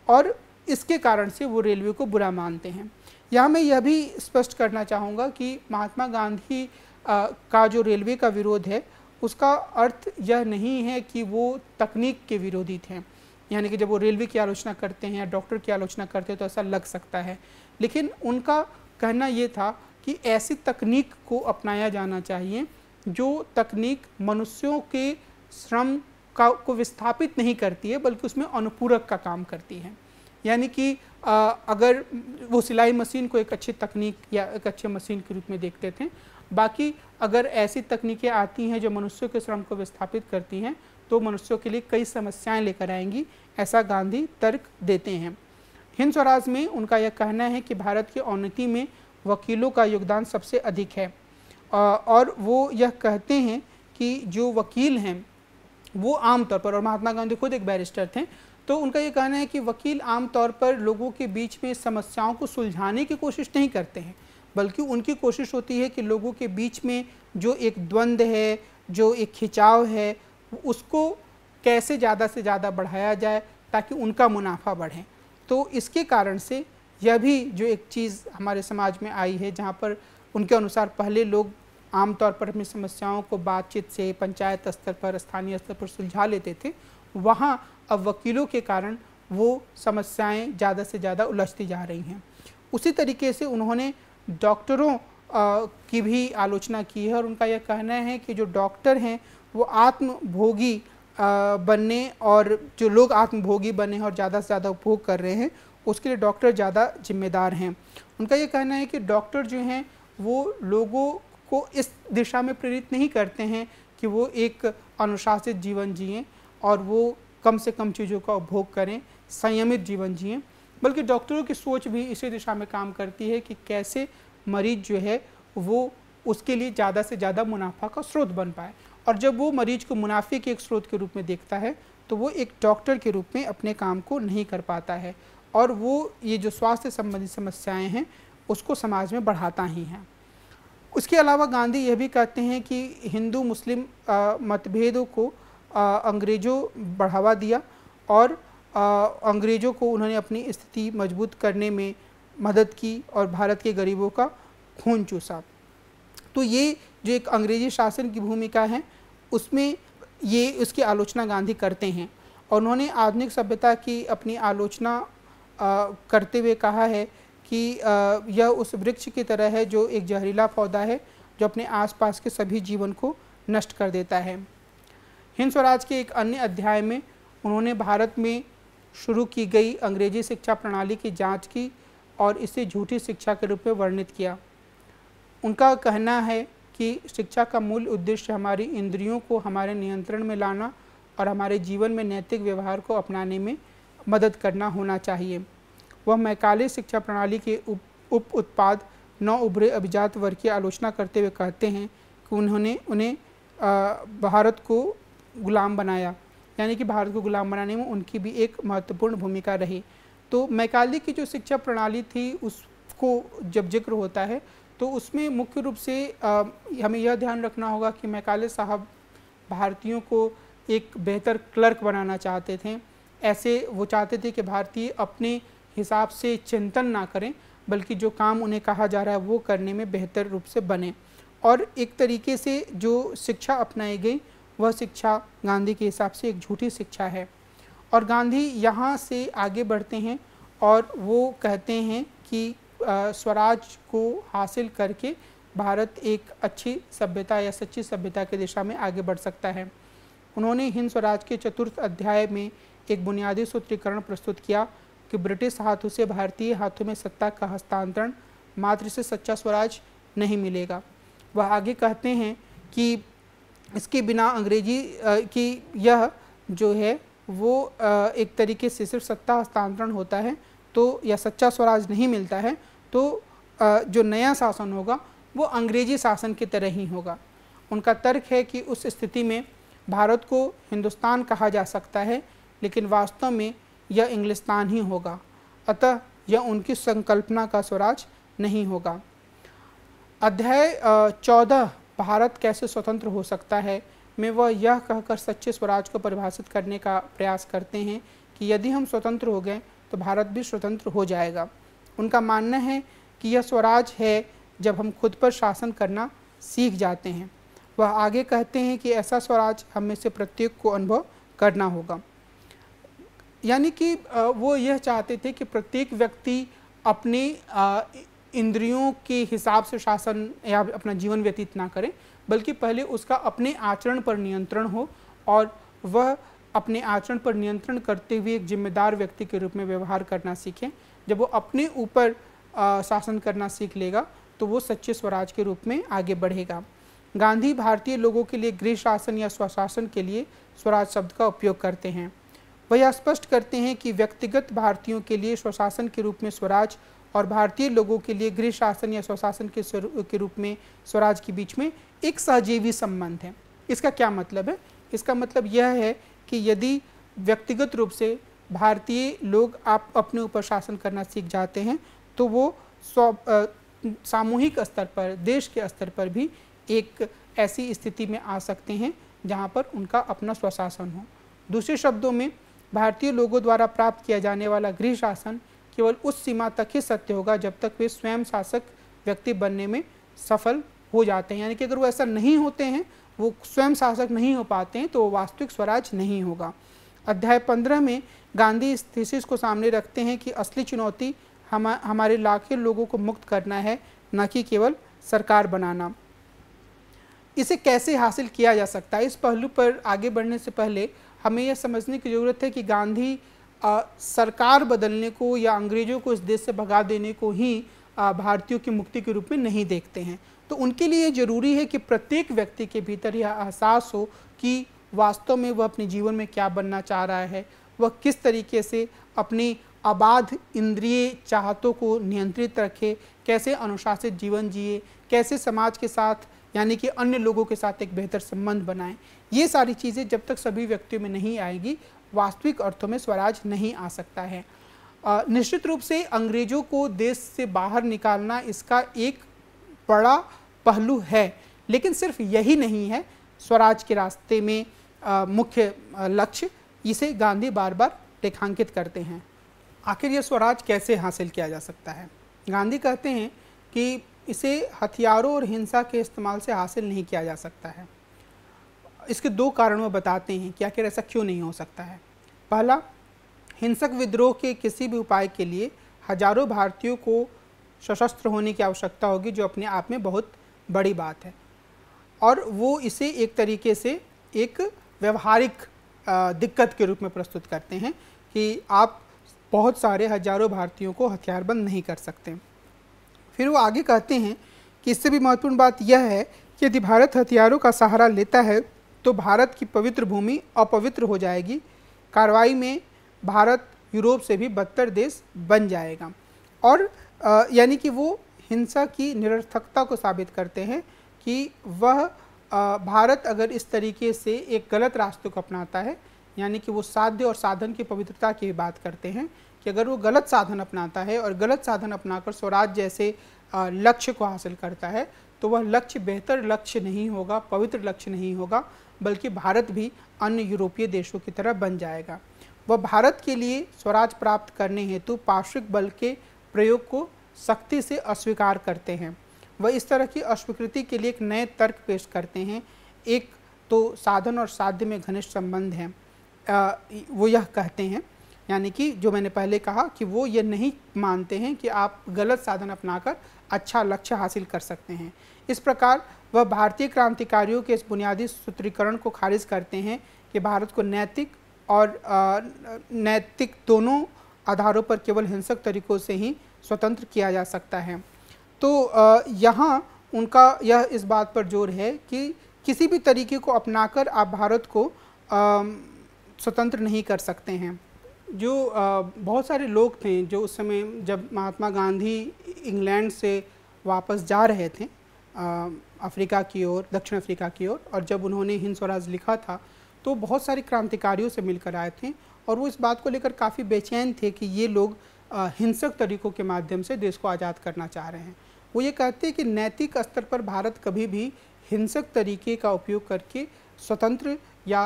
और इसके कारण से वो रेलवे को बुरा मानते हैं यहाँ मैं यह भी स्पष्ट करना चाहूँगा कि महात्मा गांधी आ, का जो रेलवे का विरोध है उसका अर्थ यह नहीं है कि वो तकनीक के विरोधी थे यानी कि जब वो रेलवे की आलोचना करते हैं या डॉक्टर की आलोचना करते हैं तो ऐसा लग सकता है लेकिन उनका कहना ये था कि ऐसी तकनीक को अपनाया जाना चाहिए जो तकनीक मनुष्यों के श्रम का को विस्थापित नहीं करती है बल्कि उसमें अनुपूरक का काम करती है यानी कि अगर वो सिलाई मशीन को एक अच्छी तकनीक या एक अच्छे मशीन के रूप में देखते थे बाकी अगर ऐसी तकनीकें आती हैं जो मनुष्यों के श्रम को विस्थापित करती हैं तो मनुष्यों के लिए कई समस्याएं लेकर आएंगी ऐसा गांधी तर्क देते हैं हिंद स्वराज में उनका यह कहना है कि भारत की उन्नति में वकीलों का योगदान सबसे अधिक है और वो यह कहते हैं कि जो वकील हैं वो आमतौर पर और महात्मा गांधी खुद एक बैरिस्टर थे तो उनका ये कहना है कि वकील आमतौर पर लोगों के बीच में समस्याओं को सुलझाने की कोशिश नहीं करते हैं बल्कि उनकी कोशिश होती है कि लोगों के बीच में जो एक द्वंद है जो एक खिंचाव है उसको कैसे ज़्यादा से ज़्यादा बढ़ाया जाए ताकि उनका मुनाफा बढ़े तो इसके कारण से यह भी जो एक चीज़ हमारे समाज में आई है जहाँ पर उनके अनुसार पहले लोग आमतौर पर अपनी समस्याओं को बातचीत से पंचायत स्तर पर स्थानीय स्तर पर सुलझा लेते थे वहाँ अब वकीलों के कारण वो समस्याएं ज़्यादा से ज़्यादा उलझती जा रही हैं उसी तरीके से उन्होंने डॉक्टरों की भी आलोचना की है और उनका यह कहना है कि जो डॉक्टर हैं वो आत्मभोगी बनने और जो लोग आत्मभोगी बने और ज़्यादा से ज़्यादा उपभोग कर रहे हैं उसके लिए डॉक्टर ज़्यादा जिम्मेदार हैं उनका ये कहना है कि डॉक्टर जो हैं वो लोगों को इस दिशा में प्रेरित नहीं करते हैं कि वो एक अनुशासित जीवन जिए और वो कम से कम चीज़ों का उपभोग करें संयमित जीवन जिए बल्कि डॉक्टरों की सोच भी इसी दिशा में काम करती है कि कैसे मरीज जो है वो उसके लिए ज़्यादा से ज़्यादा मुनाफा का स्रोत बन पाए और जब वो मरीज को मुनाफे के एक स्रोत के रूप में देखता है तो वो एक डॉक्टर के रूप में अपने काम को नहीं कर पाता है और वो ये जो स्वास्थ्य संबंधी समस्याएं हैं उसको समाज में बढ़ाता ही हैं उसके अलावा गांधी यह भी कहते हैं कि हिंदू मुस्लिम मतभेदों को अंग्रेज़ों बढ़ावा दिया और अंग्रेज़ों को उन्होंने अपनी स्थिति मजबूत करने में मदद की और भारत के गरीबों का खून चूसा तो ये जो एक अंग्रेजी शासन की भूमिका है उसमें ये उसकी आलोचना गांधी करते हैं और उन्होंने आधुनिक सभ्यता की अपनी आलोचना आ, करते हुए कहा है कि आ, यह उस वृक्ष की तरह है जो एक जहरीला पौधा है जो अपने आसपास के सभी जीवन को नष्ट कर देता है हिंद स्वराज के एक अन्य अध्याय में उन्होंने भारत में शुरू की गई अंग्रेजी शिक्षा प्रणाली की जांच की और इसे झूठी शिक्षा के रूप में वर्णित किया उनका कहना है कि शिक्षा का मूल उद्देश्य हमारी इंद्रियों को हमारे नियंत्रण में लाना और हमारे जीवन में नैतिक व्यवहार को अपनाने में मदद करना होना चाहिए वह मैकाले शिक्षा प्रणाली के उप, उप उत्पाद नौ उभरे अभिजात वर्ग की आलोचना करते हुए कहते हैं कि उन्होंने उन्हें भारत को गुलाम बनाया यानी कि भारत को गुलाम बनाने में उनकी भी एक महत्वपूर्ण भूमिका रही तो मैकाले की जो शिक्षा प्रणाली थी उसको जब जिक्र होता है तो उसमें मुख्य रूप से आ, हमें यह ध्यान रखना होगा कि मैकाले साहब भारतीयों को एक बेहतर क्लर्क बनाना चाहते थे ऐसे वो चाहते थे कि भारतीय अपने हिसाब से चिंतन ना करें बल्कि जो काम उन्हें कहा जा रहा है वो करने में बेहतर रूप से बने और एक तरीके से जो शिक्षा अपनाई गई वह शिक्षा गांधी के हिसाब से एक झूठी शिक्षा है और गांधी यहाँ से आगे बढ़ते हैं और वो कहते हैं कि स्वराज को हासिल करके भारत एक अच्छी सभ्यता या सच्ची सभ्यता की दिशा में आगे बढ़ सकता है उन्होंने हिंद स्वराज के चतुर्थ अध्याय में एक बुनियादी सूत्रीकरण प्रस्तुत किया कि ब्रिटिश हाथों से भारतीय हाथों में सत्ता का हस्तांतरण मात्र से सच्चा स्वराज नहीं मिलेगा वह आगे कहते हैं कि इसके बिना अंग्रेजी की यह जो है वो एक तरीके से सिर्फ सत्ता हस्तांतरण होता है तो यह सच्चा स्वराज नहीं मिलता है तो जो नया शासन होगा वो अंग्रेजी शासन की तरह ही होगा उनका तर्क है कि उस स्थिति में भारत को हिंदुस्तान कहा जा सकता है लेकिन वास्तव में यह इंग्लिस्तान ही होगा अतः यह उनकी संकल्पना का स्वराज नहीं होगा अध्याय चौदह भारत कैसे स्वतंत्र हो सकता है में वह यह कहकर सच्चे स्वराज को परिभाषित करने का प्रयास करते हैं कि यदि हम स्वतंत्र हो गए तो भारत भी स्वतंत्र हो जाएगा उनका मानना है कि यह स्वराज है जब हम खुद पर शासन करना सीख जाते हैं वह आगे कहते हैं कि ऐसा स्वराज हम में से प्रत्येक को अनुभव करना होगा यानी कि वो यह चाहते थे कि प्रत्येक व्यक्ति अपने इंद्रियों के हिसाब से शासन या अपना जीवन व्यतीत ना करें बल्कि पहले उसका अपने आचरण पर नियंत्रण हो और वह अपने आचरण पर नियंत्रण करते हुए एक जिम्मेदार व्यक्ति के रूप में व्यवहार करना सीखें जब वो अपने ऊपर शासन करना सीख लेगा तो वो सच्चे स्वराज के रूप में आगे बढ़ेगा गांधी भारतीय लोगों के लिए गृह शासन या स्वशासन के लिए स्वराज शब्द का उपयोग करते हैं वह स्पष्ट करते हैं कि व्यक्तिगत भारतीयों के लिए स्वशासन के रूप में स्वराज और भारतीय लोगों के लिए गृह शासन या स्वशासन के के रूप में स्वराज के बीच में एक सहजीवी संबंध है इसका क्या मतलब है इसका मतलब यह है कि यदि व्यक्तिगत रूप से भारतीय लोग आप अपने ऊपर शासन करना सीख जाते हैं तो वो सामूहिक स्तर पर देश के स्तर पर भी एक ऐसी स्थिति में आ सकते हैं जहाँ पर उनका अपना स्वशासन हो दूसरे शब्दों में भारतीय लोगों द्वारा प्राप्त किया जाने वाला गृह शासन केवल उस सीमा तक ही सत्य होगा जब तक वे स्वयं शासक व्यक्ति बनने में सफल हो जाते हैं यानी कि अगर वो ऐसा नहीं होते हैं वो स्वयं शासक नहीं हो पाते हैं तो वो वास्तविक स्वराज नहीं होगा अध्याय पंद्रह में गांधी इस थीसिस को सामने रखते हैं कि असली चुनौती हम हमारे लाखों लोगों को मुक्त करना है न कि केवल सरकार बनाना इसे कैसे हासिल किया जा सकता है इस पहलू पर आगे बढ़ने से पहले हमें यह समझने की ज़रूरत है कि गांधी आ, सरकार बदलने को या अंग्रेज़ों को इस देश से भगा देने को ही भारतीयों की मुक्ति के रूप में नहीं देखते हैं तो उनके लिए ज़रूरी है कि प्रत्येक व्यक्ति के भीतर यह एहसास हो कि वास्तव में वह अपने जीवन में क्या बनना चाह रहा है वह किस तरीके से अपने अबाध इंद्रिय चाहतों को नियंत्रित रखे कैसे अनुशासित जीवन जिए कैसे समाज के साथ यानी कि अन्य लोगों के साथ एक बेहतर संबंध बनाएं ये सारी चीज़ें जब तक सभी व्यक्तियों में नहीं आएगी वास्तविक अर्थों में स्वराज नहीं आ सकता है निश्चित रूप से अंग्रेज़ों को देश से बाहर निकालना इसका एक बड़ा पहलू है लेकिन सिर्फ यही नहीं है स्वराज के रास्ते में मुख्य लक्ष्य इसे गांधी बार बार रेखांकित करते हैं आखिर यह स्वराज कैसे हासिल किया जा सकता है गांधी कहते हैं कि इसे हथियारों और हिंसा के इस्तेमाल से हासिल नहीं किया जा सकता है इसके दो कारण वो बताते हैं कि आखिर ऐसा क्यों नहीं हो सकता है पहला हिंसक विद्रोह के किसी भी उपाय के लिए हजारों भारतीयों को सशस्त्र होने की आवश्यकता होगी जो अपने आप में बहुत बड़ी बात है और वो इसे एक तरीके से एक व्यवहारिक दिक्कत के रूप में प्रस्तुत करते हैं कि आप बहुत सारे हजारों भारतीयों को हथियारबंद नहीं कर सकते फिर वो आगे कहते हैं कि इससे भी महत्वपूर्ण बात यह है कि यदि भारत हथियारों का सहारा लेता है तो भारत की पवित्र भूमि अपवित्र हो जाएगी कार्रवाई में भारत यूरोप से भी बदतर देश बन जाएगा और यानी कि वो हिंसा की निरर्थकता को साबित करते हैं कि वह भारत अगर इस तरीके से एक गलत रास्ते को अपनाता है यानी कि वो साध्य और साधन की पवित्रता की बात करते हैं कि अगर वो गलत साधन अपनाता है और गलत साधन अपनाकर स्वराज जैसे लक्ष्य को हासिल करता है तो वह लक्ष्य बेहतर लक्ष्य नहीं होगा पवित्र लक्ष्य नहीं होगा बल्कि भारत भी अन्य यूरोपीय देशों की तरह बन जाएगा वह भारत के लिए स्वराज प्राप्त करने हेतु पार्श्विक बल के प्रयोग को सख्ती से अस्वीकार करते हैं वह इस तरह की अस्वीकृति के लिए एक नए तर्क पेश करते हैं एक तो साधन और साध्य में घनिष्ठ संबंध है आ, वो यह कहते हैं यानी कि जो मैंने पहले कहा कि वो ये नहीं मानते हैं कि आप गलत साधन अपनाकर अच्छा लक्ष्य हासिल कर सकते हैं इस प्रकार वह भारतीय क्रांतिकारियों के इस बुनियादी सूत्रीकरण को खारिज करते हैं कि भारत को नैतिक और नैतिक दोनों आधारों पर केवल हिंसक तरीकों से ही स्वतंत्र किया जा सकता है तो यहाँ उनका यह इस बात पर जोर है कि किसी भी तरीके को अपनाकर आप भारत को स्वतंत्र नहीं कर सकते हैं जो बहुत सारे लोग थे जो उस समय जब महात्मा गांधी इंग्लैंड से वापस जा रहे थे अफ्रीका की ओर दक्षिण अफ्रीका की ओर और जब उन्होंने हिंद स्वराज लिखा था तो बहुत सारे क्रांतिकारियों से मिलकर आए थे और वो इस बात को लेकर काफ़ी बेचैन थे कि ये लोग हिंसक तरीकों के माध्यम से देश को आज़ाद करना चाह रहे हैं वो ये कहते हैं कि नैतिक स्तर पर भारत कभी भी हिंसक तरीके का उपयोग करके स्वतंत्र या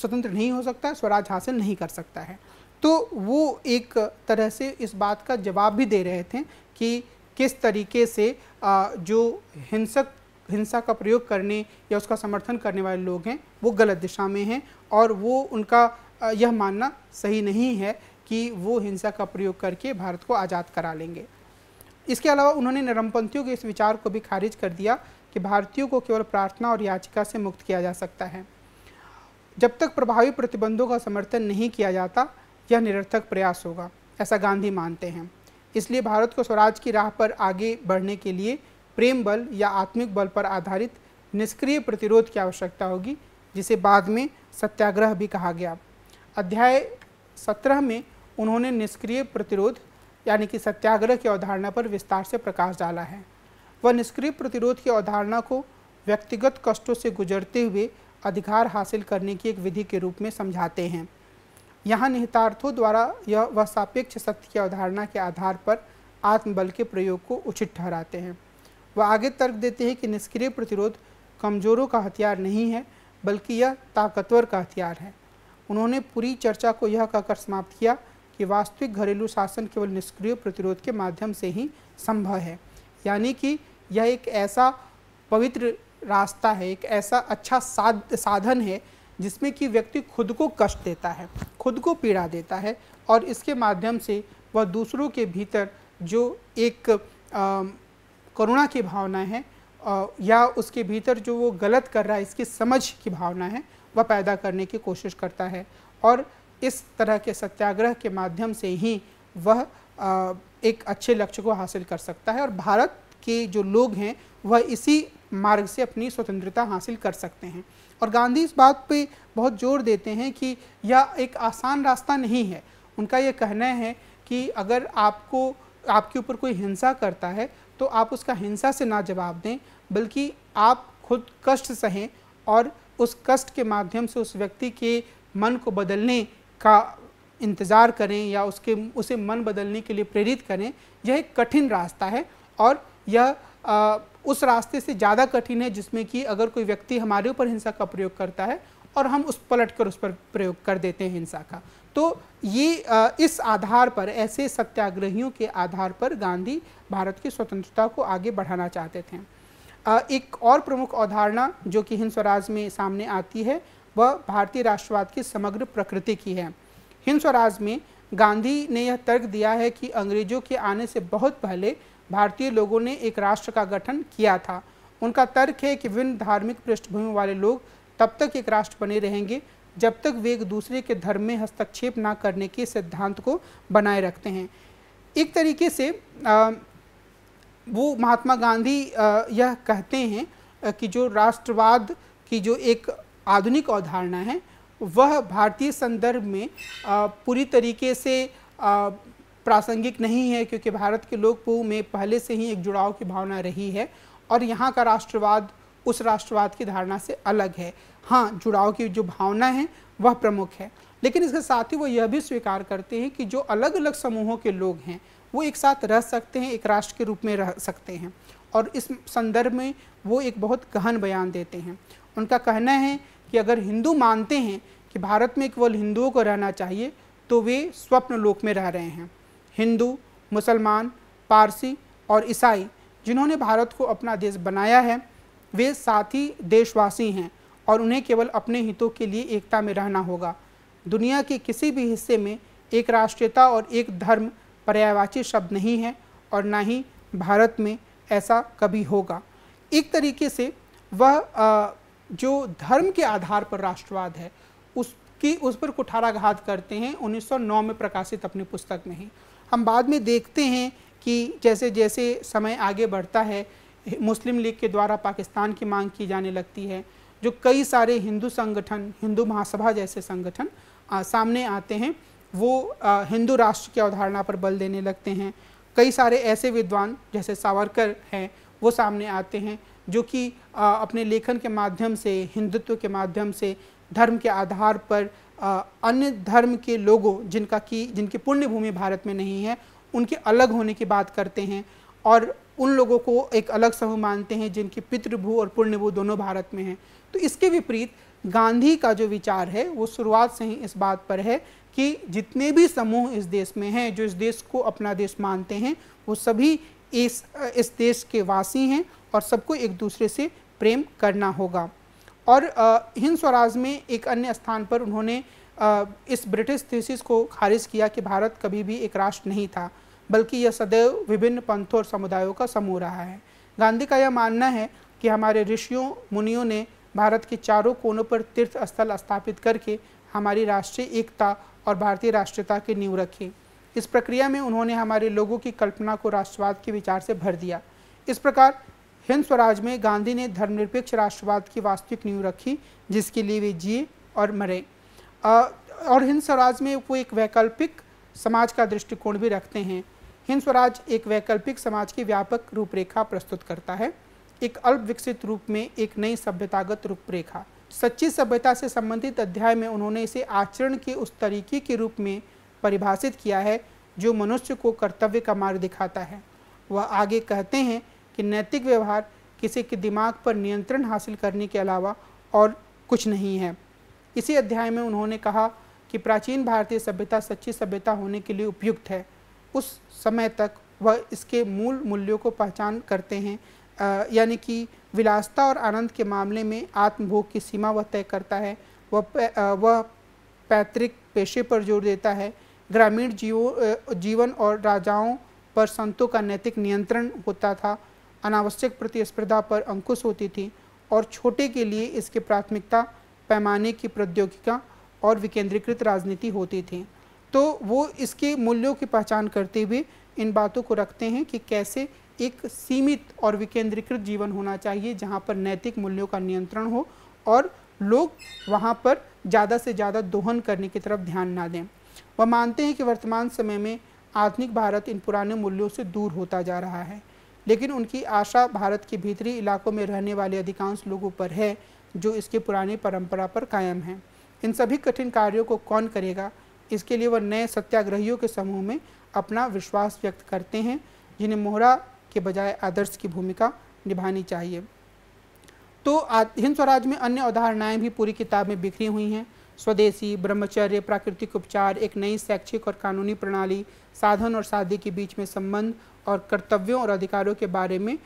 स्वतंत्र नहीं हो सकता स्वराज हासिल नहीं कर सकता है तो वो एक तरह से इस बात का जवाब भी दे रहे थे कि किस तरीके से जो हिंसक हिंसा का प्रयोग करने या उसका समर्थन करने वाले लोग हैं वो गलत दिशा में हैं और वो उनका यह मानना सही नहीं है कि वो हिंसा का प्रयोग करके भारत को आज़ाद करा लेंगे इसके अलावा उन्होंने नरमपंथियों के इस विचार को भी खारिज कर दिया कि भारतीयों को केवल प्रार्थना और याचिका से मुक्त किया जा सकता है जब तक प्रभावी प्रतिबंधों का समर्थन नहीं किया जाता यह निरर्थक प्रयास होगा ऐसा गांधी मानते हैं इसलिए भारत को स्वराज की राह पर आगे बढ़ने के लिए प्रेम बल या आत्मिक बल पर आधारित निष्क्रिय प्रतिरोध की आवश्यकता होगी जिसे बाद में सत्याग्रह भी कहा गया अध्याय सत्रह में उन्होंने निष्क्रिय प्रतिरोध यानी कि सत्याग्रह की अवधारणा पर विस्तार से प्रकाश डाला है वह निष्क्रिय प्रतिरोध की अवधारणा को व्यक्तिगत कष्टों से गुजरते हुए अधिकार हासिल करने की एक विधि के रूप में समझाते हैं यहाँ निहितार्थों द्वारा यह वह सापेक्ष सत्य की अवधारणा के आधार पर आत्मबल के प्रयोग को उचित ठहराते हैं वह आगे तर्क देते हैं कि निष्क्रिय प्रतिरोध कमजोरों का हथियार नहीं है बल्कि यह ताकतवर का हथियार है उन्होंने पूरी चर्चा को यह कहकर समाप्त किया कि वास्तविक घरेलू शासन केवल निष्क्रिय प्रतिरोध के माध्यम से ही संभव है यानी कि यह एक ऐसा पवित्र रास्ता है एक ऐसा अच्छा साध साधन है जिसमें कि व्यक्ति खुद को कष्ट देता है खुद को पीड़ा देता है और इसके माध्यम से वह दूसरों के भीतर जो एक करुणा की भावना है आ, या उसके भीतर जो वो गलत कर रहा है इसकी समझ की भावना है वह पैदा करने की कोशिश करता है और इस तरह के सत्याग्रह के माध्यम से ही वह एक अच्छे लक्ष्य को हासिल कर सकता है और भारत के जो लोग हैं वह इसी मार्ग से अपनी स्वतंत्रता हासिल कर सकते हैं और गांधी इस बात पे बहुत जोर देते हैं कि यह एक आसान रास्ता नहीं है उनका यह कहना है कि अगर आपको आपके ऊपर कोई हिंसा करता है तो आप उसका हिंसा से ना जवाब दें बल्कि आप खुद कष्ट सहें और उस कष्ट के माध्यम से उस व्यक्ति के मन को बदलने का इंतज़ार करें या उसके उसे मन बदलने के लिए प्रेरित करें यह एक कठिन रास्ता है और यह आ, उस रास्ते से ज़्यादा कठिन है जिसमें कि अगर कोई व्यक्ति हमारे ऊपर हिंसा का प्रयोग करता है और हम उस पलट कर उस पर प्रयोग कर देते हैं हिंसा का तो ये आ, इस आधार पर ऐसे सत्याग्रहियों के आधार पर गांधी भारत की स्वतंत्रता को आगे बढ़ाना चाहते थे आ, एक और प्रमुख अवधारणा जो कि हिंद स्वराज में सामने आती है वह भारतीय राष्ट्रवाद की समग्र प्रकृति की है हिंद स्वराज में गांधी ने यह तर्क दिया है कि अंग्रेजों के आने से बहुत पहले भारतीय लोगों ने एक राष्ट्र का गठन किया था उनका तर्क है कि विभिन्न धार्मिक पृष्ठभूमि वाले लोग तब तक एक राष्ट्र बने रहेंगे जब तक वे एक दूसरे के धर्म में हस्तक्षेप ना करने के सिद्धांत को बनाए रखते हैं एक तरीके से आ, वो महात्मा गांधी यह कहते हैं कि जो राष्ट्रवाद की जो एक आधुनिक अवधारणा है वह भारतीय संदर्भ में पूरी तरीके से प्रासंगिक नहीं है क्योंकि भारत के पूर्व में पहले से ही एक जुड़ाव की भावना रही है और यहाँ का राष्ट्रवाद उस राष्ट्रवाद की धारणा से अलग है हाँ जुड़ाव की जो भावना है वह प्रमुख है लेकिन इसके साथ ही वो यह भी स्वीकार करते हैं कि जो अलग अलग समूहों के लोग हैं वो एक साथ रह सकते हैं एक राष्ट्र के रूप में रह सकते हैं और इस संदर्भ में वो एक बहुत गहन बयान देते हैं उनका कहना है कि अगर हिंदू मानते हैं कि भारत में केवल हिंदुओं को रहना चाहिए तो वे स्वप्न लोक में रह रहे हैं हिंदू मुसलमान पारसी और ईसाई जिन्होंने भारत को अपना देश बनाया है वे साथी देशवासी हैं और उन्हें केवल अपने हितों के लिए एकता में रहना होगा दुनिया के किसी भी हिस्से में एक राष्ट्रीयता और एक धर्म पर्यायवाची शब्द नहीं है और ना ही भारत में ऐसा कभी होगा एक तरीके से वह जो धर्म के आधार पर राष्ट्रवाद है उसकी उस पर कुठाराघात करते हैं 1909 में प्रकाशित अपनी पुस्तक में ही हम बाद में देखते हैं कि जैसे जैसे समय आगे बढ़ता है मुस्लिम लीग के द्वारा पाकिस्तान की मांग की जाने लगती है जो कई सारे हिंदू संगठन हिंदू महासभा जैसे संगठन आ, सामने आते हैं वो आ, हिंदू राष्ट्र की अवधारणा पर बल देने लगते हैं कई सारे ऐसे विद्वान जैसे सावरकर हैं वो सामने आते हैं जो कि अपने लेखन के माध्यम से हिंदुत्व के माध्यम से धर्म के आधार पर अन्य धर्म के लोगों जिनका की जिनकी पुण्य भूमि भारत में नहीं है उनके अलग होने की बात करते हैं और उन लोगों को एक अलग समूह मानते हैं जिनकी पितृभू और पुण्यभू दोनों भारत में हैं तो इसके विपरीत गांधी का जो विचार है वो शुरुआत से ही इस बात पर है कि जितने भी समूह इस देश में हैं जो इस देश को अपना देश मानते हैं वो सभी इस इस देश के वासी हैं और सबको एक दूसरे से प्रेम करना होगा और हिंद स्वराज में एक अन्य स्थान पर उन्होंने इस ब्रिटिश थीसिस को खारिज किया कि भारत कभी भी एक राष्ट्र नहीं था बल्कि यह सदैव विभिन्न पंथों और समुदायों का समूह रहा है गांधी का यह मानना है कि हमारे ऋषियों मुनियों ने भारत के चारों कोनों पर तीर्थ स्थल स्थापित करके हमारी राष्ट्रीय एकता और भारतीय राष्ट्रीयता की नींव रखी इस प्रक्रिया में उन्होंने हमारे लोगों की कल्पना को राष्ट्रवाद के विचार से भर दिया इस प्रकार हिंद स्वराज में गांधी ने धर्मनिरपेक्ष राष्ट्रवाद की वास्तविक नींव रखी जिसके लिए वे जिए और मरे और हिंद स्वराज में वो एक वैकल्पिक समाज का दृष्टिकोण भी रखते हैं हिंद स्वराज एक वैकल्पिक समाज की व्यापक रूपरेखा प्रस्तुत करता है एक अल्प विकसित रूप में एक नई सभ्यतागत रूपरेखा सच्ची सभ्यता से संबंधित अध्याय में उन्होंने इसे आचरण के उस तरीके के रूप में परिभाषित किया है जो मनुष्य को कर्तव्य का मार्ग दिखाता है वह आगे कहते हैं कि नैतिक व्यवहार किसी के दिमाग पर नियंत्रण हासिल करने के अलावा और कुछ नहीं है इसी अध्याय में उन्होंने कहा कि प्राचीन भारतीय सभ्यता सच्ची सभ्यता होने के लिए उपयुक्त है उस समय तक वह इसके मूल मूल्यों को पहचान करते हैं यानी कि विलासता और आनंद के मामले में आत्मभोग की सीमा वह तय करता है वह वह पैतृक पेशे पर जोर देता है ग्रामीण जीव जीवन और राजाओं पर संतों का नैतिक नियंत्रण होता था अनावश्यक प्रतिस्पर्धा पर अंकुश होती थी और छोटे के लिए इसके प्राथमिकता पैमाने की प्रौद्योगिका और विकेंद्रीकृत राजनीति होती थी तो वो इसके मूल्यों की पहचान करते हुए इन बातों को रखते हैं कि कैसे एक सीमित और विकेंद्रीकृत जीवन होना चाहिए जहाँ पर नैतिक मूल्यों का नियंत्रण हो और लोग वहाँ पर ज़्यादा से ज़्यादा दोहन करने की तरफ ध्यान ना दें वह मानते हैं कि वर्तमान समय में आधुनिक भारत इन पुराने मूल्यों से दूर होता जा रहा है लेकिन उनकी आशा भारत के भीतरी इलाकों में रहने वाले अधिकांश लोगों पर है जो इसके पुराने परंपरा पर कायम हैं इन सभी कठिन कार्यों को कौन करेगा इसके लिए वह नए सत्याग्रहियों के समूह में अपना विश्वास व्यक्त करते हैं जिन्हें मोहरा के बजाय आदर्श की भूमिका निभानी चाहिए तो हिंद स्वराज में अन्य अवधारणाएं भी पूरी किताब में बिखरी हुई हैं स्वदेशी ब्रह्मचर्य प्राकृतिक उपचार एक नई शैक्षिक और कानूनी प्रणाली साधन और शादी के बीच में संबंध और कर्तव्यों और अधिकारों के बारे में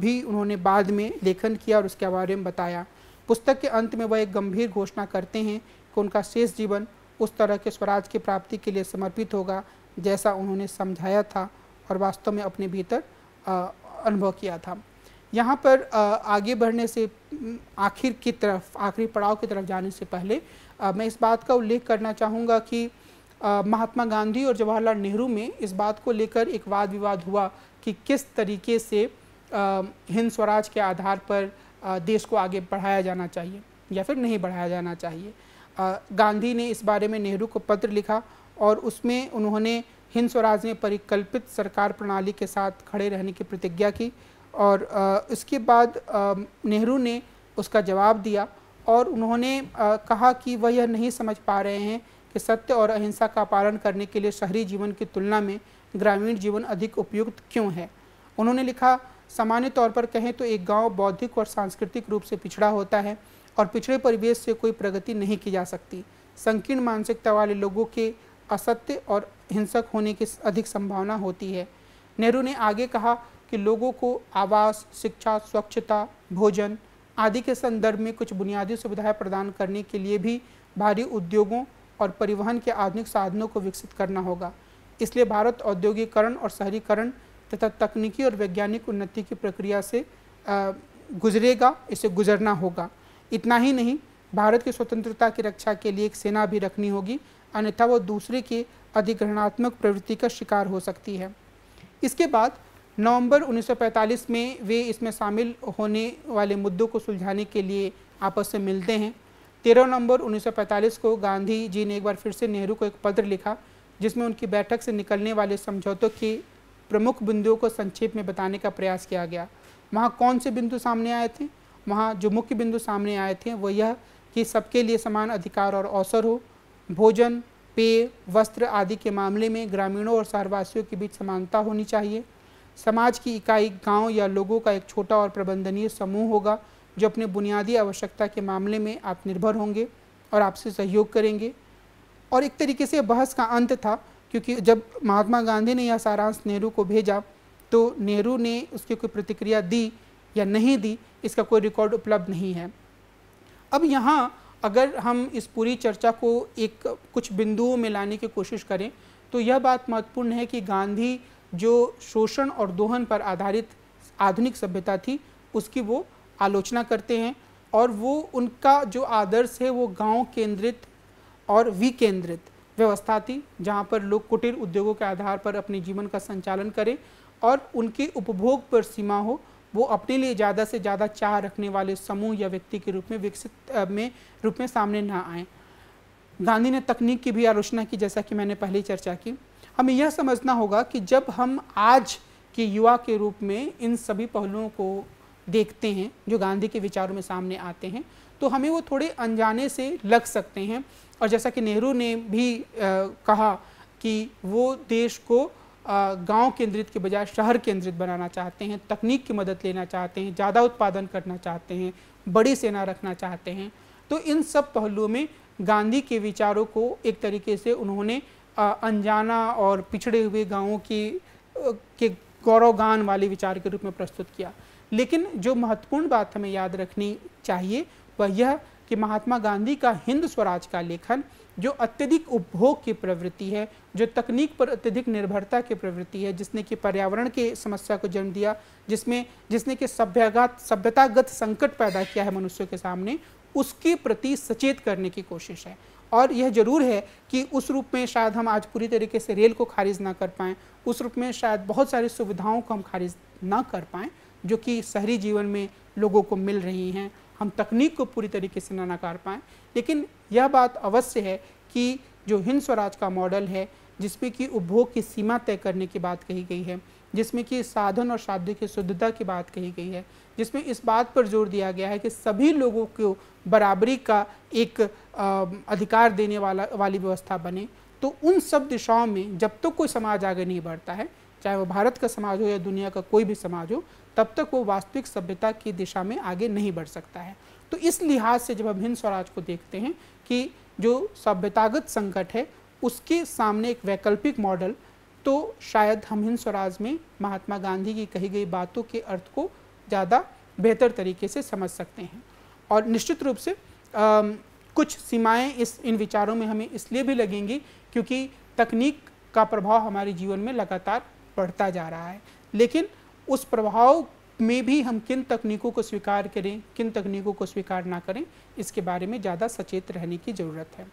भी उन्होंने बाद में लेखन किया और उसके बारे में बताया पुस्तक के अंत में वह एक गंभीर घोषणा करते हैं कि उनका शेष जीवन उस तरह के स्वराज की प्राप्ति के लिए समर्पित होगा जैसा उन्होंने समझाया था और वास्तव में अपने भीतर अनुभव किया था यहाँ पर आगे बढ़ने से आखिर की तरफ आखिरी पड़ाव की तरफ जाने से पहले मैं इस बात का उल्लेख करना चाहूँगा कि महात्मा गांधी और जवाहरलाल नेहरू में इस बात को लेकर एक वाद विवाद हुआ कि किस तरीके से हिंद स्वराज के आधार पर देश को आगे बढ़ाया जाना चाहिए या फिर नहीं बढ़ाया जाना चाहिए गांधी ने इस बारे में नेहरू को पत्र लिखा और उसमें उन्होंने हिंद स्वराज में परिकल्पित सरकार प्रणाली के साथ खड़े रहने की प्रतिज्ञा की और इसके बाद नेहरू ने उसका जवाब दिया और उन्होंने कहा कि वह यह नहीं समझ पा रहे हैं कि सत्य और अहिंसा का पालन करने के लिए शहरी जीवन की तुलना में ग्रामीण जीवन अधिक उपयुक्त क्यों है उन्होंने लिखा सामान्य तौर पर कहें तो एक गांव बौद्धिक और सांस्कृतिक रूप से पिछड़ा होता है और पिछड़े परिवेश से कोई प्रगति नहीं की जा सकती संकीर्ण मानसिकता वाले लोगों के असत्य और हिंसक होने की अधिक संभावना होती है नेहरू ने आगे कहा कि लोगों को आवास शिक्षा स्वच्छता भोजन आदि के संदर्भ में कुछ बुनियादी सुविधाएं प्रदान करने के लिए भी भारी उद्योगों और परिवहन के आधुनिक साधनों को विकसित करना होगा इसलिए भारत औद्योगिकरण और शहरीकरण तथा तकनीकी और वैज्ञानिक उन्नति की प्रक्रिया से गुजरेगा इसे गुजरना होगा इतना ही नहीं भारत की स्वतंत्रता की रक्षा के लिए एक सेना भी रखनी होगी अन्यथा वो दूसरे के अधिग्रहणात्मक प्रवृत्ति का शिकार हो सकती है इसके बाद नवंबर 1945 में वे इसमें शामिल होने वाले मुद्दों को सुलझाने के लिए आपस में मिलते हैं 13 नवंबर 1945 को गांधी जी ने एक बार फिर से नेहरू को एक पत्र लिखा जिसमें उनकी बैठक से निकलने वाले समझौतों के प्रमुख बिंदुओं को संक्षेप में बताने का प्रयास किया गया वहाँ कौन से बिंदु सामने आए थे वहाँ जो मुख्य बिंदु सामने आए थे वह यह कि सबके लिए समान अधिकार और अवसर हो भोजन पेय वस्त्र आदि के मामले में ग्रामीणों और शहरवासियों के बीच समानता होनी चाहिए समाज की इकाई गांव या लोगों का एक छोटा और प्रबंधनीय समूह होगा जो अपने बुनियादी आवश्यकता के मामले में आप निर्भर होंगे और आपसे सहयोग करेंगे और एक तरीके से बहस का अंत था क्योंकि जब महात्मा गांधी ने यह सारांश नेहरू को भेजा तो नेहरू ने उसकी कोई प्रतिक्रिया दी या नहीं दी इसका कोई रिकॉर्ड उपलब्ध नहीं है अब यहाँ अगर हम इस पूरी चर्चा को एक कुछ बिंदुओं में लाने की कोशिश करें तो यह बात महत्वपूर्ण है कि गांधी जो शोषण और दोहन पर आधारित आधुनिक सभ्यता थी उसकी वो आलोचना करते हैं और वो उनका जो आदर्श है वो गांव केंद्रित और विकेंद्रित व्यवस्था थी जहाँ पर लोग कुटीर उद्योगों के आधार पर अपने जीवन का संचालन करें और उनके उपभोग पर सीमा हो वो अपने लिए ज़्यादा से ज़्यादा चाह रखने वाले समूह या व्यक्ति के रूप में विकसित में रूप में सामने ना आए गांधी ने तकनीक की भी आलोचना की जैसा कि मैंने पहले चर्चा की हमें यह समझना होगा कि जब हम आज के युवा के रूप में इन सभी पहलुओं को देखते हैं जो गांधी के विचारों में सामने आते हैं तो हमें वो थोड़े अनजाने से लग सकते हैं और जैसा कि नेहरू ने भी आ, कहा कि वो देश को गांव केंद्रित के बजाय शहर केंद्रित बनाना चाहते हैं तकनीक की मदद लेना चाहते हैं ज़्यादा उत्पादन करना चाहते हैं बड़ी सेना रखना चाहते हैं तो इन सब पहलुओं में गांधी के विचारों को एक तरीके से उन्होंने अनजाना और पिछड़े हुए गांवों की के गौरवगान वाले विचार के रूप में प्रस्तुत किया लेकिन जो महत्वपूर्ण बात हमें याद रखनी चाहिए वह यह कि महात्मा गांधी का हिंद स्वराज का लेखन जो अत्यधिक उपभोग की प्रवृत्ति है जो तकनीक पर अत्यधिक निर्भरता की प्रवृत्ति है जिसने कि पर्यावरण की समस्या को जन्म दिया जिसमें जिसने कि सभ्यागत सभ्यतागत संकट पैदा किया है मनुष्यों के सामने उसके प्रति सचेत करने की कोशिश है और यह ज़रूर है कि उस रूप में शायद हम आज पूरी तरीके से रेल को खारिज ना कर पाएँ उस रूप में शायद बहुत सारी सुविधाओं को हम खारिज ना कर पाएँ जो कि शहरी जीवन में लोगों को मिल रही हैं हम तकनीक को पूरी तरीके से ना नकार पाएँ लेकिन यह बात अवश्य है कि जो हिंद स्वराज का मॉडल है जिसमें कि उपभोग की सीमा तय करने की बात कही गई है जिसमें कि साधन और शादी की शुद्धता की बात कही गई है जिसमें इस बात पर जोर दिया गया है कि सभी लोगों को बराबरी का एक अधिकार देने वाला वाली व्यवस्था बने तो उन सब दिशाओं में जब तक तो कोई समाज आगे नहीं बढ़ता है चाहे वो भारत का समाज हो या दुनिया का कोई भी समाज हो तब तक वो वास्तविक सभ्यता की दिशा में आगे नहीं बढ़ सकता है तो इस लिहाज से जब हम हिंद स्वराज को देखते हैं कि जो सभ्यतागत संकट है उसके सामने एक वैकल्पिक मॉडल तो शायद हम हिंद स्वराज में महात्मा गांधी की कही गई बातों के अर्थ को ज़्यादा बेहतर तरीके से समझ सकते हैं और निश्चित रूप से आ, कुछ सीमाएं इस इन विचारों में हमें इसलिए भी लगेंगी क्योंकि तकनीक का प्रभाव हमारे जीवन में लगातार बढ़ता जा रहा है लेकिन उस प्रभाव में भी हम किन तकनीकों को स्वीकार करें किन तकनीकों को स्वीकार ना करें इसके बारे में ज़्यादा सचेत रहने की ज़रूरत है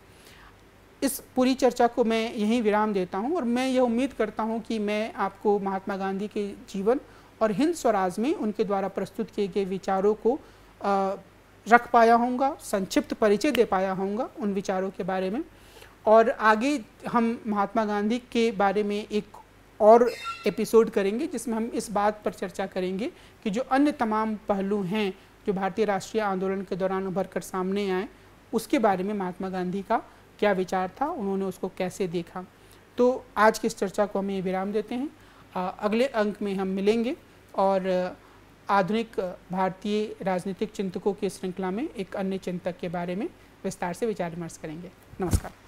इस पूरी चर्चा को मैं यहीं विराम देता हूं और मैं यह उम्मीद करता हूं कि मैं आपको महात्मा गांधी के जीवन और हिंद स्वराज में उनके द्वारा प्रस्तुत किए गए विचारों को आ, रख पाया होऊंगा संक्षिप्त परिचय दे पाया होऊंगा उन विचारों के बारे में और आगे हम महात्मा गांधी के बारे में एक और एपिसोड करेंगे जिसमें हम इस बात पर चर्चा करेंगे कि जो अन्य तमाम पहलू हैं जो भारतीय राष्ट्रीय आंदोलन के दौरान उभर कर सामने आए उसके बारे में महात्मा गांधी का क्या विचार था उन्होंने उसको कैसे देखा तो आज की इस चर्चा को हम ये विराम देते हैं आ, अगले अंक में हम मिलेंगे और आधुनिक भारतीय राजनीतिक चिंतकों की श्रृंखला में एक अन्य चिंतक के बारे में विस्तार से विचार विमर्श करेंगे नमस्कार